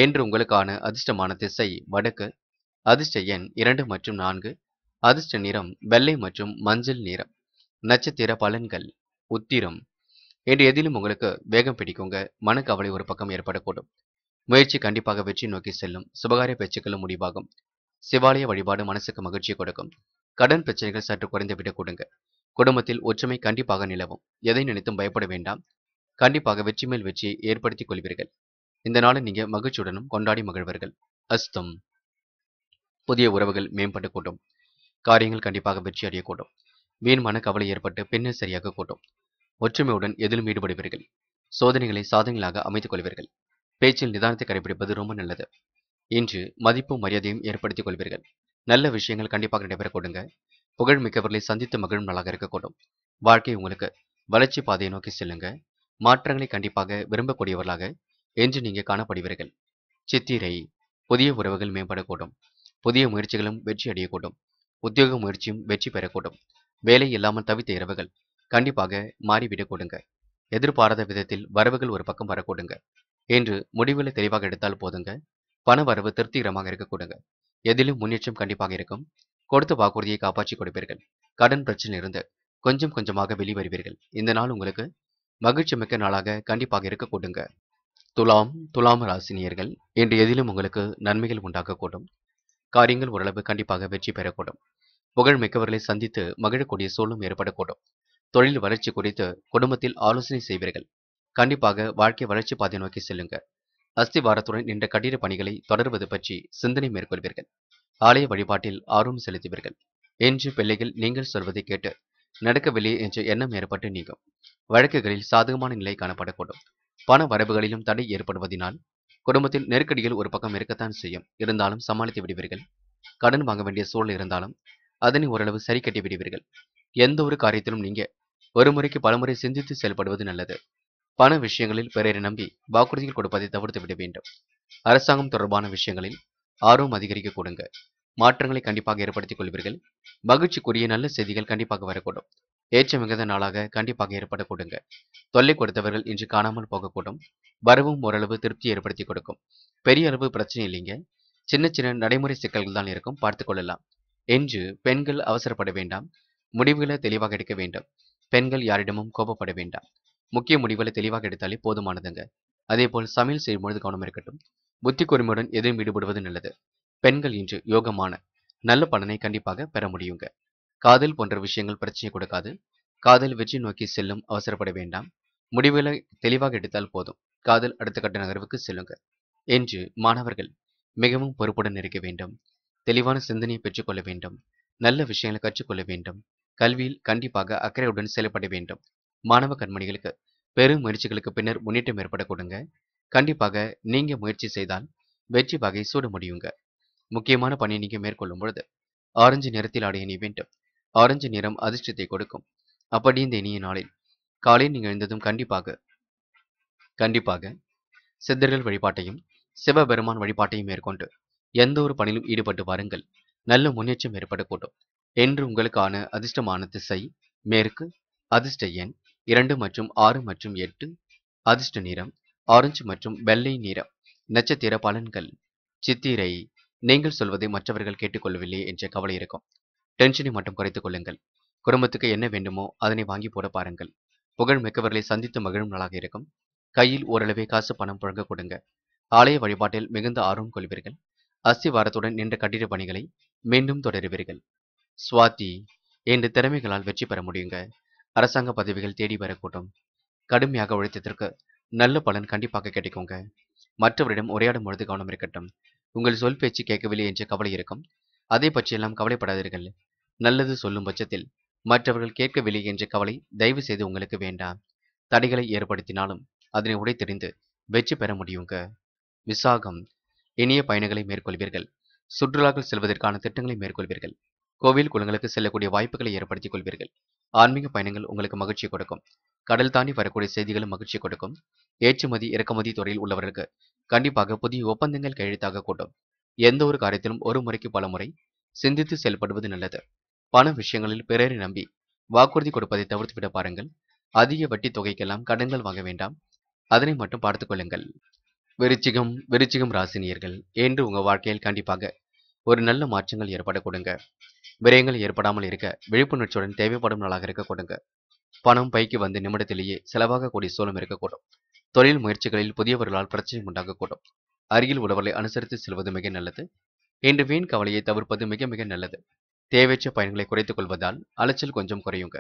என்று உங்களுக்கான அதிர்ஷ்டமான திசை வடக்கு அதிர்ஷ்ட எண் இரண்டு மற்றும் நான்கு அதிர்ஷ்ட நிறம் வெள்ளை மற்றும் மஞ்சள் நிறம் நட்சத்திர பலன்கள் உத்திரம் என்று எதிலும் உங்களுக்கு வேகம் பிடிக்குங்க மனக்கவலை ஒரு பக்கம் ஏற்படக்கூடும் முயற்சி கண்டிப்பாக வெற்றி நோக்கி செல்லும் சுபகாரிய பேச்சுக்களும் முடிவாகும் சிவாலய வழிபாடு மனசுக்கு மகிழ்ச்சி கொடுக்கும் கடன் பிரச்சனைகள் சற்று விட கொடுங்க குடும்பத்தில் ஒற்றுமை கண்டிப்பாக நிலவும் எதை நினைத்தும் பயப்பட வேண்டாம் கண்டிப்பாக வெற்றி மேல் வெற்றியை ஏற்படுத்திக் கொள்வீர்கள் இந்த நாளை நீங்க மகிழ்ச்சியுடனும் கொண்டாடி மகிழ்வர்கள் அஸ்தம் புதிய உறவுகள் மேம்பட்டு கூட்டும் காரியங்கள் கண்டிப்பாக வெற்றி அடையக்கூடும் வீண் மன கவலை ஏற்பட்டு பின்னர் சரியாக கூட்டும் ஒற்றுமையுடன் எதிலும் ஈடுபடுவீர்கள் சோதனைகளை சாதனைகளாக அமைத்துக் கொள்வீர்கள் பேச்சில் நிதானத்தை கடைபிடிப்பது ரொம்ப நல்லது இன்று மதிப்பும் மரியாதையும் ஏற்படுத்திக் கொள்வீர்கள் நல்ல விஷயங்கள் கண்டிப்பாக நடைபெற கொடுங்க மிக்கவர்களை சந்தித்து மகிழும் நாளாக இருக்கக்கூடும் வாழ்க்கை உங்களுக்கு வளர்ச்சி பாதையை நோக்கி செல்லுங்க மாற்றங்களை கண்டிப்பாக விரும்பக்கூடியவர்களாக என்று நீங்கள் காணப்படுவீர்கள் சித்திரை புதிய உறவுகள் மேம்படக்கூடும் புதிய முயற்சிகளும் வெற்றி அடையக்கூடும் உத்தியோக முயற்சியும் வெற்றி பெறக்கூடும் வேலை இல்லாமல் தவித்த இரவுகள் கண்டிப்பாக மாறிவிடக்கூடுங்க எதிர்பாராத விதத்தில் வரவுகள் ஒரு பக்கம் வரக்கூடுங்க என்று முடிவுகளை தெளிவாக எடுத்தால் போதுங்க பண வரவு திருப்திகரமாக இருக்கக்கூடுங்க எதிலும் முன்னேற்றம் கண்டிப்பாக இருக்கும் கொடுத்த வாக்குறுதியை காப்பாற்றி கொடுப்பீர்கள் கடன் பிரச்சனை இருந்து கொஞ்சம் கொஞ்சமாக வெளிவருவீர்கள் இந்த நாள் உங்களுக்கு மகிழ்ச்சி மிக்க நாளாக கண்டிப்பாக இருக்கக்கூடுங்க துலாம் துலாம் ராசினியர்கள் இன்று எதிலும் உங்களுக்கு நன்மைகள் உண்டாக்கக்கூடும் காரியங்கள் ஓரளவு கண்டிப்பாக வெற்றி பெறக்கூடும் புகழ் மிக்கவர்களை சந்தித்து மகிழக்கூடிய சூழலும் ஏற்படக்கூடும் தொழில் வளர்ச்சி குறித்து குடும்பத்தில் ஆலோசனை செய்வீர்கள் கண்டிப்பாக வாழ்க்கை வளர்ச்சி பாதை நோக்கி செல்லுங்கள் அஸ்திவாரத்துடன் நின்ற கட்டிட பணிகளை தொடர்வது பற்றி சிந்தனை மேற்கொள்வீர்கள் ஆலய வழிபாட்டில் ஆர்வம் செலுத்துவீர்கள் என்று பிள்ளைகள் நீங்கள் சொல்வதை கேட்டு நடக்கவில்லை என்ற எண்ணம் ஏற்பட்டு நீங்கும் வழக்குகளில் சாதகமான நிலை காணப்படக்கூடும் பண வரவுகளிலும் தடை ஏற்படுவதனால் குடும்பத்தில் நெருக்கடிகள் ஒரு பக்கம் இருக்கத்தான் செய்யும் இருந்தாலும் சமாளித்து விடுவீர்கள் கடன் வாங்க வேண்டிய சூழல் இருந்தாலும் அதனை ஓரளவு சரி கட்டி விடுவீர்கள் எந்த ஒரு காரியத்திலும் நீங்க ஒரு முறைக்கு பலமுறை சிந்தித்து செயல்படுவது நல்லது பண விஷயங்களில் பிறரை நம்பி வாக்குறுதிகள் கொடுப்பதை தவிர்த்து விட வேண்டும் அரசாங்கம் தொடர்பான விஷயங்களில் ஆர்வம் அதிகரிக்க கொடுங்க மாற்றங்களை கண்டிப்பாக ஏற்படுத்திக் கொள்வீர்கள் மகிழ்ச்சிக்குரிய நல்ல செய்திகள் கண்டிப்பாக வரக்கூடும் மிகுந்த நாளாக கண்டிப்பாக ஏற்படக்கூடுங்க தொல்லை கொடுத்தவர்கள் இன்று காணாமல் போகக்கூடும் வரவும் ஓரளவு திருப்தி ஏற்படுத்தி கொடுக்கும் பெரிய அளவு பிரச்சனை இல்லைங்க சின்ன சின்ன நடைமுறை சிக்கல்கள் தான் இருக்கும் பார்த்து கொள்ளலாம் என்று பெண்கள் அவசரப்பட வேண்டாம் முடிவுகளை தெளிவாக எடுக்க வேண்டும் பெண்கள் யாரிடமும் கோபப்பட வேண்டாம் முக்கிய முடிவுகளை தெளிவாக எடுத்தாலே போதுமானதுங்க அதே போல் சமையல் செய்யும்பொழுது கவனம் இருக்கட்டும் புத்தி கொடுமையுடன் எதையும் ஈடுபடுவது நல்லது பெண்கள் இன்று யோகமான நல்ல பலனை கண்டிப்பாக பெற முடியுங்க காதல் போன்ற விஷயங்கள் பிரச்சனை கொடுக்காது காதல் வெற்றி நோக்கி செல்லும் அவசரப்பட வேண்டாம் முடிவுகளை தெளிவாக எடுத்தால் போதும் காதல் அடுத்த கட்ட நகர்வுக்கு செல்லுங்க என்று மாணவர்கள் மிகவும் பொறுப்புடன் இருக்க வேண்டும் தெளிவான சிந்தனையை பெற்றுக்கொள்ள வேண்டும் நல்ல விஷயங்களை கற்றுக்கொள்ள வேண்டும் கல்வியில் கண்டிப்பாக அக்கறையுடன் செயல்பட வேண்டும் மாணவ கண்மணிகளுக்கு பெரும் முயற்சிகளுக்கு பின்னர் முன்னேற்றம் ஏற்பட கொடுங்க கண்டிப்பாக நீங்க முயற்சி செய்தால் வெற்றி வகை சூட முடியுங்க முக்கியமான பணியை நீங்க மேற்கொள்ளும் பொழுது ஆரஞ்சு நிறத்தில் ஆடிய இனி வேண்டும் ஆரஞ்சு நிறம் அதிர்ஷ்டத்தை கொடுக்கும் அப்படி இந்த இனிய நாளில் காலையில் நீங்கள் எழுந்ததும் கண்டிப்பாக கண்டிப்பாக சித்தர்கள் வழிபாட்டையும் சிவபெருமான் வழிபாட்டையும் மேற்கொண்டு எந்த ஒரு பணியிலும் ஈடுபட்டு வாருங்கள் நல்ல முன்னேற்றம் ஏற்படக்கூடும் என்று உங்களுக்கான அதிர்ஷ்டமான திசை மேற்கு அதிர்ஷ்ட எண் இரண்டு மற்றும் ஆறு மற்றும் எட்டு அதிர்ஷ்ட நிறம் ஆரஞ்சு மற்றும் வெள்ளை நிறம் நட்சத்திர பலன்கள் சித்திரை நீங்கள் சொல்வதை மற்றவர்கள் கேட்டுக்கொள்ளவில்லை என்ற கவலை இருக்கும் டென்ஷனை மட்டும் குறைத்துக் கொள்ளுங்கள் குடும்பத்துக்கு என்ன வேண்டுமோ அதனை வாங்கி போட பாருங்கள் புகழ் மிக்கவர்களை சந்தித்து மகிழும் நாளாக இருக்கும் கையில் ஓரளவே காசு பணம் புழங்க கொடுங்க ஆலய வழிபாட்டில் மிகுந்த ஆர்வம் கொள்வீர்கள் அஸ்திவாரத்துடன் நின்ற கட்டிட பணிகளை மீண்டும் தொடருவீர்கள் சுவாதி என்ற திறமைகளால் வெற்றி பெற முடியுங்க அரசாங்க பதவிகள் தேடி வரக்கூடும் கடுமையாக உழைத்ததற்கு நல்ல பலன் கண்டிப்பாக கிடைக்குங்க மற்றவரிடம் உரையாடும் பொழுது கவனம் இருக்கட்டும் உங்கள் சொல் பேச்சு கேட்கவில்லை என்ற கவலை இருக்கும் அதை பற்றியெல்லாம் கவலைப்படாதீர்கள் நல்லது சொல்லும் பட்சத்தில் மற்றவர்கள் கேட்கவில்லை என்ற கவலை தயவு செய்து உங்களுக்கு வேண்டாம் தடைகளை ஏற்படுத்தினாலும் அதனை உடைத்தெறிந்து வெற்றி பெற முடியுங்க விசாகம் இனிய பயணங்களை மேற்கொள்வீர்கள் சுற்றுலாக்கள் செல்வதற்கான திட்டங்களை மேற்கொள்வீர்கள் கோவில் குளங்களுக்கு செல்லக்கூடிய வாய்ப்புகளை ஏற்படுத்திக் கொள்வீர்கள் ஆன்மீக பயணங்கள் உங்களுக்கு மகிழ்ச்சி கொடுக்கும் கடல் தாண்டி வரக்கூடிய செய்திகளும் மகிழ்ச்சி கொடுக்கும் ஏற்றுமதி இறக்குமதி துறையில் உள்ளவர்களுக்கு கண்டிப்பாக புதிய ஒப்பந்தங்கள் கையெழுத்தாக கூட்டும் எந்த ஒரு காரியத்திலும் ஒரு முறைக்கு பல முறை சிந்தித்து செயல்படுவது நல்லது பண விஷயங்களில் பிறரை நம்பி வாக்குறுதி கொடுப்பதை தவிர்த்துவிட பாருங்கள் அதிக வட்டி தொகைக்கெல்லாம் கடன்கள் வாங்க வேண்டாம் அதனை மட்டும் பார்த்துக்கொள்ளுங்கள் விருச்சிகம் விருச்சிகம் ராசினியர்கள் என்று உங்கள் வாழ்க்கையில் கண்டிப்பாக ஒரு நல்ல மாற்றங்கள் ஏற்பட கொடுங்க விரயங்கள் ஏற்படாமல் இருக்க விழிப்புணர்ச்சியுடன் தேவைப்படும் நாளாக இருக்க கொடுங்க பணம் பைக்கு வந்து நிமிடத்திலேயே செலவாகக்கூடிய சூழம் இருக்கக்கூடும் தொழில் முயற்சிகளில் புதியவர்களால் பிரச்சனை உண்டாகக்கூடும் அருகில் உள்ளவர்களை அனுசரித்து செல்வது மிக நல்லது இன்று வீண் கவலையை தவிர்ப்பது மிக மிக நல்லது தேவையற்ற பயன்களை குறைத்துக் கொள்வதால் அலைச்சல் கொஞ்சம் குறையுங்க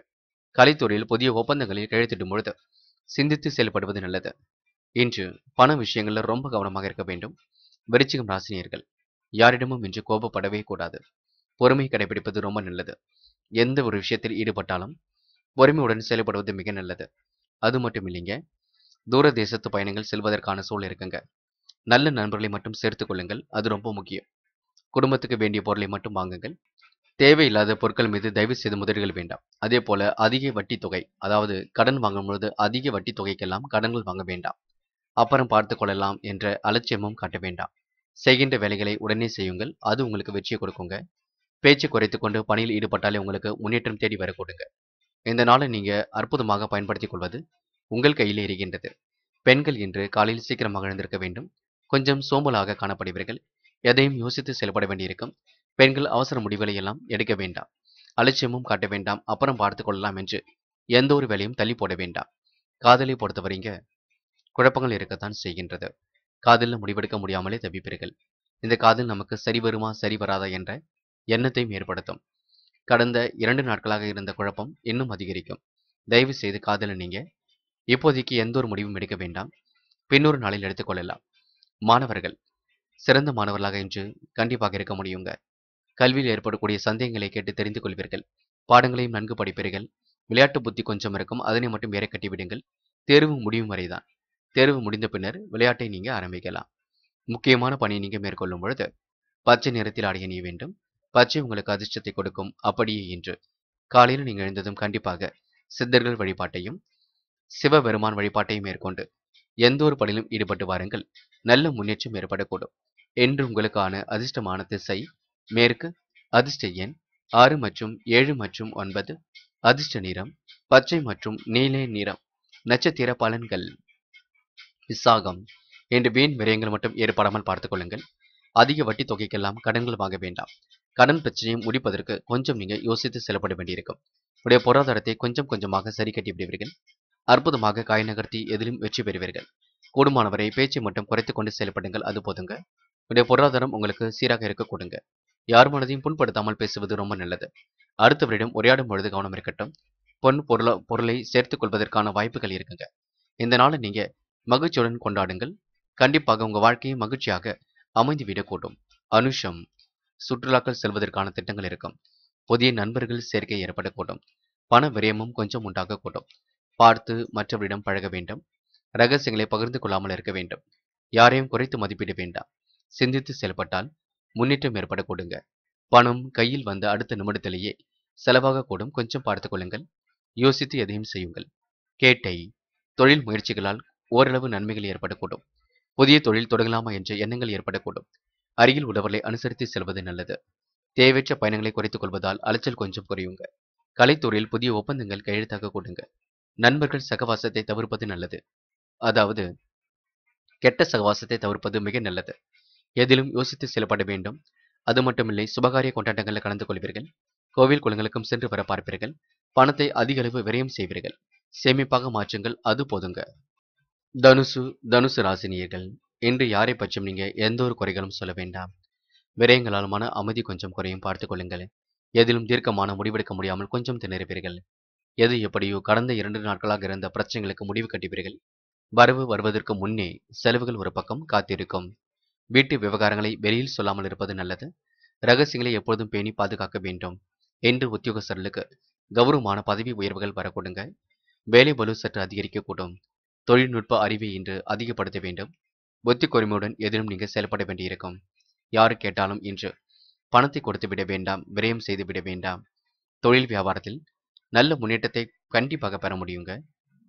கலைத்துறையில் புதிய ஒப்பந்தங்களில் கிழத்திடும் பொழுது சிந்தித்து செயல்படுவது நல்லது இன்று பண விஷயங்களில் ரொம்ப கவனமாக இருக்க வேண்டும் விருச்சிகம் ராசினியர்கள் யாரிடமும் இன்று கோபப்படவே கூடாது பொறுமை கடைபிடிப்பது ரொம்ப நல்லது எந்த ஒரு விஷயத்தில் ஈடுபட்டாலும் பொறுமையுடன் செயல்படுவது மிக நல்லது அது மட்டும் இல்லைங்க தூர தேசத்து பயணங்கள் செல்வதற்கான சூழல் இருக்குங்க நல்ல நண்பர்களை மட்டும் சேர்த்து கொள்ளுங்கள் அது ரொம்ப முக்கியம் குடும்பத்துக்கு வேண்டிய பொருளை மட்டும் வாங்குங்கள் தேவையில்லாத பொருட்கள் மீது தயவு செய்து முதலீடுகள் வேண்டாம் அதே போல அதிக வட்டி தொகை அதாவது கடன் வாங்கும் பொழுது அதிக வட்டி தொகைக்கெல்லாம் கடன்கள் வாங்க வேண்டாம் அப்புறம் பார்த்து கொள்ளலாம் என்ற அலட்சியமும் காட்ட வேண்டாம் செய்கின்ற வேலைகளை உடனே செய்யுங்கள் அது உங்களுக்கு வெற்றியை கொடுக்குங்க பேச்சு குறைத்து கொண்டு பணியில் ஈடுபட்டாலே உங்களுக்கு முன்னேற்றம் தேடி வரக்கூடுங்க இந்த நாளை நீங்கள் அற்புதமாக பயன்படுத்திக் கொள்வது உங்கள் கையில் இருக்கின்றது பெண்கள் இன்று காலையில் சீக்கிரமாக எழுந்திருக்க வேண்டும் கொஞ்சம் சோம்பலாக காணப்படுவீர்கள் எதையும் யோசித்து செயல்பட வேண்டியிருக்கும் பெண்கள் அவசர முடிவுகளை எல்லாம் எடுக்க வேண்டாம் அலட்சியமும் காட்ட வேண்டாம் அப்புறம் பார்த்து கொள்ளலாம் என்று எந்த ஒரு வேலையும் தள்ளி போட வேண்டாம் காதலை பொறுத்தவரைங்க குழப்பங்கள் இருக்கத்தான் செய்கின்றது காதலில் முடிவெடுக்க முடியாமலே தவிப்பீர்கள் இந்த காதல் நமக்கு சரி வருமா சரி வராதா என்ற எண்ணத்தையும் ஏற்படுத்தும் கடந்த இரண்டு நாட்களாக இருந்த குழப்பம் இன்னும் அதிகரிக்கும் தயவு செய்து காதலை நீங்க இப்போதைக்கு எந்த ஒரு முடிவும் எடுக்க வேண்டாம் பின்னொரு நாளில் எடுத்துக்கொள்ளலாம் மாணவர்கள் சிறந்த மாணவர்களாக இன்று கண்டிப்பாக இருக்க முடியுங்க கல்வியில் ஏற்படக்கூடிய சந்தேகங்களை கேட்டு தெரிந்து கொள்வீர்கள் பாடங்களையும் நன்கு படிப்பீர்கள் விளையாட்டு புத்தி கொஞ்சம் இருக்கும் அதனை மட்டும் வேற கட்டிவிடுங்கள் தேர்வு முடியும் வரைதான் தேர்வு முடிந்த பின்னர் விளையாட்டை நீங்கள் ஆரம்பிக்கலாம் முக்கியமான பணியை நீங்கள் மேற்கொள்ளும் பொழுது பச்சை நிறத்தில் ஆடை அணிய வேண்டும் பச்சை உங்களுக்கு அதிர்ஷ்டத்தை கொடுக்கும் அப்படியே இன்று காலையில் நீங்கள் எழுந்ததும் கண்டிப்பாக சித்தர்கள் வழிபாட்டையும் சிவபெருமான் வழிபாட்டையும் மேற்கொண்டு எந்த ஒரு பணியிலும் ஈடுபட்டு வாருங்கள் நல்ல முன்னேற்றம் ஏற்படக்கூடும் என்று உங்களுக்கான அதிர்ஷ்டமான திசை மேற்கு அதிர்ஷ்ட எண் ஆறு மற்றும் ஏழு மற்றும் ஒன்பது அதிர்ஷ்ட நிறம் பச்சை மற்றும் நீல நிறம் நட்சத்திர பலன்கள் விசாகம் என்று வீண் விரயங்கள் மட்டும் ஏற்படாமல் பார்த்துக் கொள்ளுங்கள் அதிக வட்டி தொகைக்கெல்லாம் கடன்கள் வாங்க வேண்டாம் கடன் பிரச்சனையை முடிப்பதற்கு கொஞ்சம் நீங்க யோசித்து செல்லப்பட வேண்டியிருக்கும் உடைய பொருளாதாரத்தை கொஞ்சம் கொஞ்சமாக சரி கட்டி விடுவீர்கள் அற்புதமாக காய் நகர்த்தி எதிலும் வெற்றி பெறுவீர்கள் கூடுமானவரை பேச்சை மட்டும் குறைத்து கொண்டு செயல்படுங்கள் அது போதுங்க உடைய பொருளாதாரம் உங்களுக்கு சீராக இருக்க கொடுங்க யார் மனதையும் புண்படுத்தாமல் பேசுவது ரொம்ப நல்லது அடுத்தவரிடம் உரையாடும் பொழுது கவனம் இருக்கட்டும் பொன் பொருளை சேர்த்துக் கொள்வதற்கான வாய்ப்புகள் இருக்குங்க இந்த நாளை நீங்க மகிழ்ச்சியுடன் கொண்டாடுங்கள் கண்டிப்பாக உங்கள் வாழ்க்கையை மகிழ்ச்சியாக அமைந்து விடக்கூடும் அனுஷம் சுற்றுலாக்கள் செல்வதற்கான திட்டங்கள் இருக்கும் புதிய நண்பர்கள் சேர்க்கை ஏற்படக்கூடும் பண விரயமும் கொஞ்சம் உண்டாகக்கூடும் பார்த்து மற்றவரிடம் பழக வேண்டும் ரகசியங்களை பகிர்ந்து கொள்ளாமல் இருக்க வேண்டும் யாரையும் குறைத்து மதிப்பிட வேண்டாம் சிந்தித்து செயல்பட்டால் முன்னேற்றம் ஏற்படக்கூடுங்க பணம் கையில் வந்த அடுத்த நிமிடத்திலேயே செலவாக கூடும் கொஞ்சம் பார்த்து கொள்ளுங்கள் யோசித்து எதையும் செய்யுங்கள் கேட்டை தொழில் முயற்சிகளால் ஓரளவு நன்மைகள் ஏற்படக்கூடும் புதிய தொழில் தொடங்கலாமா என்ற எண்ணங்கள் ஏற்படக்கூடும் அருகில் உள்ளவர்களை அனுசரித்து செல்வது நல்லது தேவையற்ற பயணங்களை குறைத்துக் கொள்வதால் அலைச்சல் கொஞ்சம் குறையுங்க கலைத்துறையில் புதிய ஒப்பந்தங்கள் கையெழுத்தாக கூடுங்க நண்பர்கள் சகவாசத்தை தவிர்ப்பது நல்லது அதாவது கெட்ட சகவாசத்தை தவிர்ப்பது மிக நல்லது எதிலும் யோசித்து செயல்பட வேண்டும் அது மட்டுமில்லை சுபகாரிய கொண்டாட்டங்களில் கலந்து கொள்வீர்கள் கோவில் குளங்களுக்கும் சென்று வர பார்ப்பீர்கள் பணத்தை அதிக அளவு விரயம் செய்வீர்கள் சேமிப்பாக மாற்றுங்கள் அது போதுங்க தனுசு தனுசு ராசினியர்கள் இன்று யாரை பற்றியும் நீங்கள் எந்த ஒரு குறைகளும் சொல்ல வேண்டாம் விரயங்களால் மன அமைதி கொஞ்சம் குறையும் பார்த்து கொள்ளுங்கள் எதிலும் தீர்க்கமான முடிவெடுக்க முடியாமல் கொஞ்சம் திணறுப்பீர்கள் எது எப்படியோ கடந்த இரண்டு நாட்களாக இருந்த பிரச்சனைகளுக்கு முடிவு கட்டுவீர்கள் வரவு வருவதற்கு முன்னே செலவுகள் ஒரு பக்கம் காத்திருக்கும் வீட்டு விவகாரங்களை வெளியில் சொல்லாமல் இருப்பது நல்லது ரகசியங்களை எப்பொழுதும் பேணி பாதுகாக்க வேண்டும் என்று உத்தியோகஸ்தர்களுக்கு கௌரவமான பதவி உயர்வுகள் வரக்கூடுங்க வேலை பலு சற்று அதிகரிக்கக்கூடும் தொழில்நுட்ப அறிவை இன்று அதிகப்படுத்த வேண்டும் புத்தி பொறுமையுடன் எதிலும் நீங்கள் செயல்பட வேண்டியிருக்கும் யாரு கேட்டாலும் இன்று பணத்தை கொடுத்து விட வேண்டாம் விரயம் செய்து விட வேண்டாம் தொழில் வியாபாரத்தில் நல்ல முன்னேற்றத்தை கண்டிப்பாக பெற முடியுங்க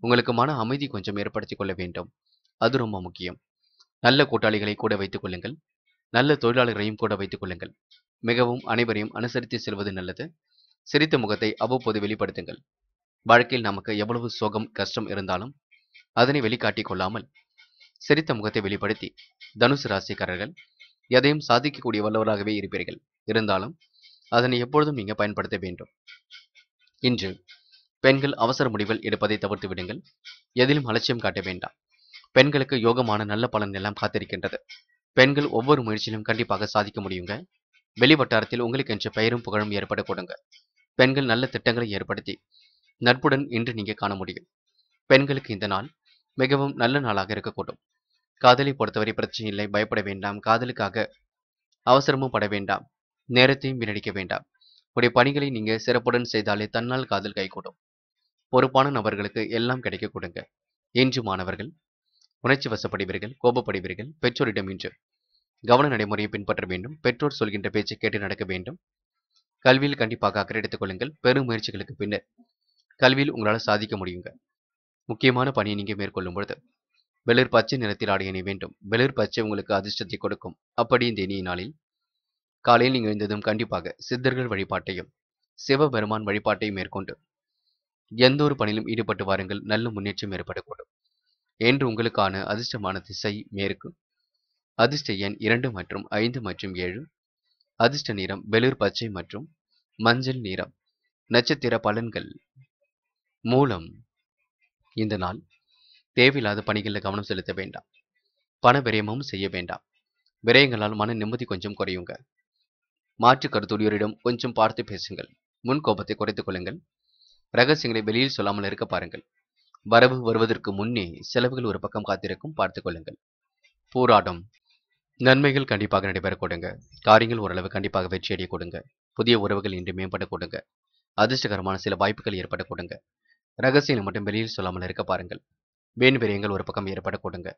உங்களுக்கு மன அமைதி கொஞ்சம் ஏற்படுத்திக் கொள்ள வேண்டும் அது ரொம்ப முக்கியம் நல்ல கூட்டாளிகளை கூட வைத்துக் கொள்ளுங்கள் நல்ல தொழிலாளர்களையும் கூட வைத்துக் கொள்ளுங்கள் மிகவும் அனைவரையும் அனுசரித்து செல்வது நல்லது சிரித்த முகத்தை அவ்வப்போது வெளிப்படுத்துங்கள் வாழ்க்கையில் நமக்கு எவ்வளவு சோகம் கஷ்டம் இருந்தாலும் அதனை வெளிக்காட்டிக் கொள்ளாமல் சிரித்த முகத்தை வெளிப்படுத்தி தனுசு ராசிக்காரர்கள் எதையும் சாதிக்கக்கூடிய வல்லவராகவே இருப்பீர்கள் இருந்தாலும் அதனை எப்பொழுதும் நீங்கள் பயன்படுத்த வேண்டும் இன்று பெண்கள் அவசர முடிவில் எடுப்பதை தவிர்த்து விடுங்கள் எதிலும் அலட்சியம் காட்ட வேண்டாம் பெண்களுக்கு யோகமான நல்ல பலன் எல்லாம் காத்திருக்கின்றது பெண்கள் ஒவ்வொரு முயற்சியிலும் கண்டிப்பாக சாதிக்க முடியுங்க வெளிவட்டாரத்தில் உங்களுக்கு என்ற பெயரும் புகழும் ஏற்பட கொடுங்க பெண்கள் நல்ல திட்டங்களை ஏற்படுத்தி நட்புடன் இன்று நீங்க காண முடியும் பெண்களுக்கு இந்த நாள் மிகவும் நல்ல நாளாக இருக்கக்கூடும் காதலை பொறுத்தவரை பிரச்சனை இல்லை பயப்பட வேண்டாம் காதலுக்காக அவசரமும் பட வேண்டாம் நேரத்தையும் வீணடிக்க வேண்டாம் உடைய பணிகளை நீங்க சிறப்புடன் செய்தாலே தன்னால் காதல் கைகூடும் பொறுப்பான நபர்களுக்கு எல்லாம் கிடைக்க கொடுங்க இன்று மாணவர்கள் உணர்ச்சி வசப்படுவீர்கள் கோபப்படுவீர்கள் பெற்றோரிடம் இன்று கவன நடைமுறையை பின்பற்ற வேண்டும் பெற்றோர் சொல்கின்ற பேச்சை கேட்டு நடக்க வேண்டும் கல்வியில் கண்டிப்பாக அக்கறை எடுத்துக் கொள்ளுங்கள் பெரும் முயற்சிகளுக்கு பின்னர் கல்வியில் உங்களால் சாதிக்க முடியுங்க முக்கியமான பணியை நீங்கள் மேற்கொள்ளும் பொழுது வெளிர் பச்சை நிறத்தில் ஆடை வேண்டும் வெளிர் பச்சை உங்களுக்கு அதிர்ஷ்டத்தை கொடுக்கும் அப்படி இந்த இனிய நாளில் காலையில் நீங்கள் எழுந்ததும் கண்டிப்பாக சித்தர்கள் வழிபாட்டையும் சிவபெருமான் வழிபாட்டையும் மேற்கொண்டு எந்த ஒரு பணியிலும் ஈடுபட்டு வாருங்கள் நல்ல முன்னேற்றம் ஏற்படக்கூடும் என்று உங்களுக்கான அதிர்ஷ்டமான திசை மேற்கு அதிர்ஷ்ட எண் இரண்டு மற்றும் ஐந்து மற்றும் ஏழு அதிர்ஷ்ட நிறம் வெளிர் பச்சை மற்றும் மஞ்சள் நிறம் நட்சத்திர பலன்கள் மூலம் இந்த நாள் தேவையில்லாத பணிகளில் கவனம் செலுத்த வேண்டாம் பண விரயமும் செய்ய வேண்டாம் விரயங்களால் மன நிம்மதி கொஞ்சம் குறையுங்க மாற்று கருத்துடையோரிடம் கொஞ்சம் பார்த்து பேசுங்கள் முன் கோபத்தை குறைத்துக் கொள்ளுங்கள் ரகசியங்களை வெளியில் சொல்லாமல் இருக்க பாருங்கள் வரவு வருவதற்கு முன்னே செலவுகள் ஒரு பக்கம் காத்திருக்கும் பார்த்துக் கொள்ளுங்கள் போராட்டம் நன்மைகள் கண்டிப்பாக நடைபெற கொடுங்க காரியங்கள் ஓரளவு கண்டிப்பாக வெற்றியடைய கொடுங்க புதிய உறவுகள் இன்று மேம்பட கொடுங்க அதிர்ஷ்டகரமான சில வாய்ப்புகள் ஏற்பட கொடுங்க ரகசியம் மட்டும் வெளியில் சொல்லாமல் இருக்க பாருங்கள் வேன் பெரியங்கள் ஒரு பக்கம் ஏற்படக்கூடுங்க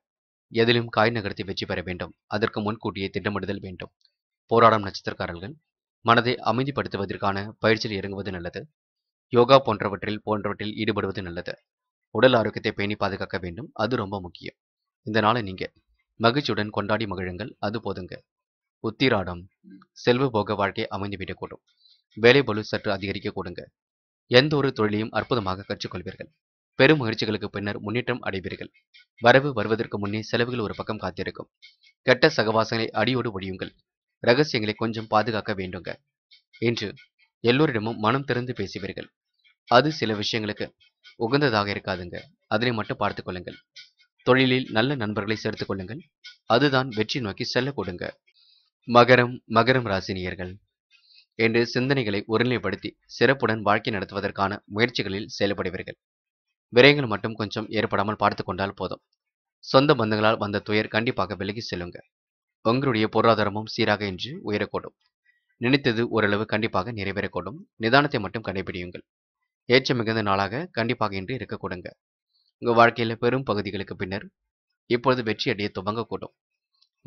எதிலும் காய் நகர்த்தி வெற்றி பெற வேண்டும் அதற்கு முன்கூட்டியே திட்டமிடுதல் வேண்டும் போராடும் நட்சத்திரக்காரர்கள் மனதை அமைதிப்படுத்துவதற்கான பயிற்சியில் இறங்குவது நல்லது யோகா போன்றவற்றில் போன்றவற்றில் ஈடுபடுவது நல்லது உடல் ஆரோக்கியத்தை பேணி பாதுகாக்க வேண்டும் அது ரொம்ப முக்கியம் இந்த நாளை நீங்க மகிழ்ச்சியுடன் கொண்டாடி மகிழுங்கள் அது போதுங்க உத்திராடம் செல்வ போக வாழ்க்கை அமைந்துவிடக்கூடும் வேலை பலு சற்று அதிகரிக்க கூடுங்க எந்த ஒரு தொழிலையும் அற்புதமாக கற்றுக்கொள்வீர்கள் பெரும் முயற்சிகளுக்கு பின்னர் முன்னேற்றம் அடைவீர்கள் வரவு வருவதற்கு முன்னே செலவுகள் ஒரு பக்கம் காத்திருக்கும் கெட்ட சகவாசங்களை அடியோடு ஒழியுங்கள் ரகசியங்களை கொஞ்சம் பாதுகாக்க வேண்டுங்க இன்று எல்லோரிடமும் மனம் திறந்து பேசுவீர்கள் அது சில விஷயங்களுக்கு உகந்ததாக இருக்காதுங்க அதனை மட்டும் பார்த்து கொள்ளுங்கள் தொழிலில் நல்ல நண்பர்களை சேர்த்து கொள்ளுங்கள் அதுதான் வெற்றி நோக்கி செல்ல கொடுங்க மகரம் மகரம் ராசினியர்கள் என்று சிந்தனைகளை ஒருநிலைப்படுத்தி சிறப்புடன் வாழ்க்கை நடத்துவதற்கான முயற்சிகளில் செயல்படுவீர்கள் விரயங்கள் மட்டும் கொஞ்சம் ஏற்படாமல் பார்த்து கொண்டால் போதும் சொந்த பந்தங்களால் வந்த துயர் கண்டிப்பாக விலகி செல்லுங்க உங்களுடைய பொருளாதாரமும் சீராக இன்று உயரக்கூடும் நினைத்தது ஓரளவு கண்டிப்பாக நிறைவேறக்கூடும் நிதானத்தை மட்டும் கடைபிடியுங்கள் ஏற்றம் மிகுந்த நாளாக கண்டிப்பாக இன்று இருக்கக்கூடுங்க உங்கள் வாழ்க்கையில் பெரும் பகுதிகளுக்கு பின்னர் இப்பொழுது வெற்றியடைய துவங்கக்கூடும்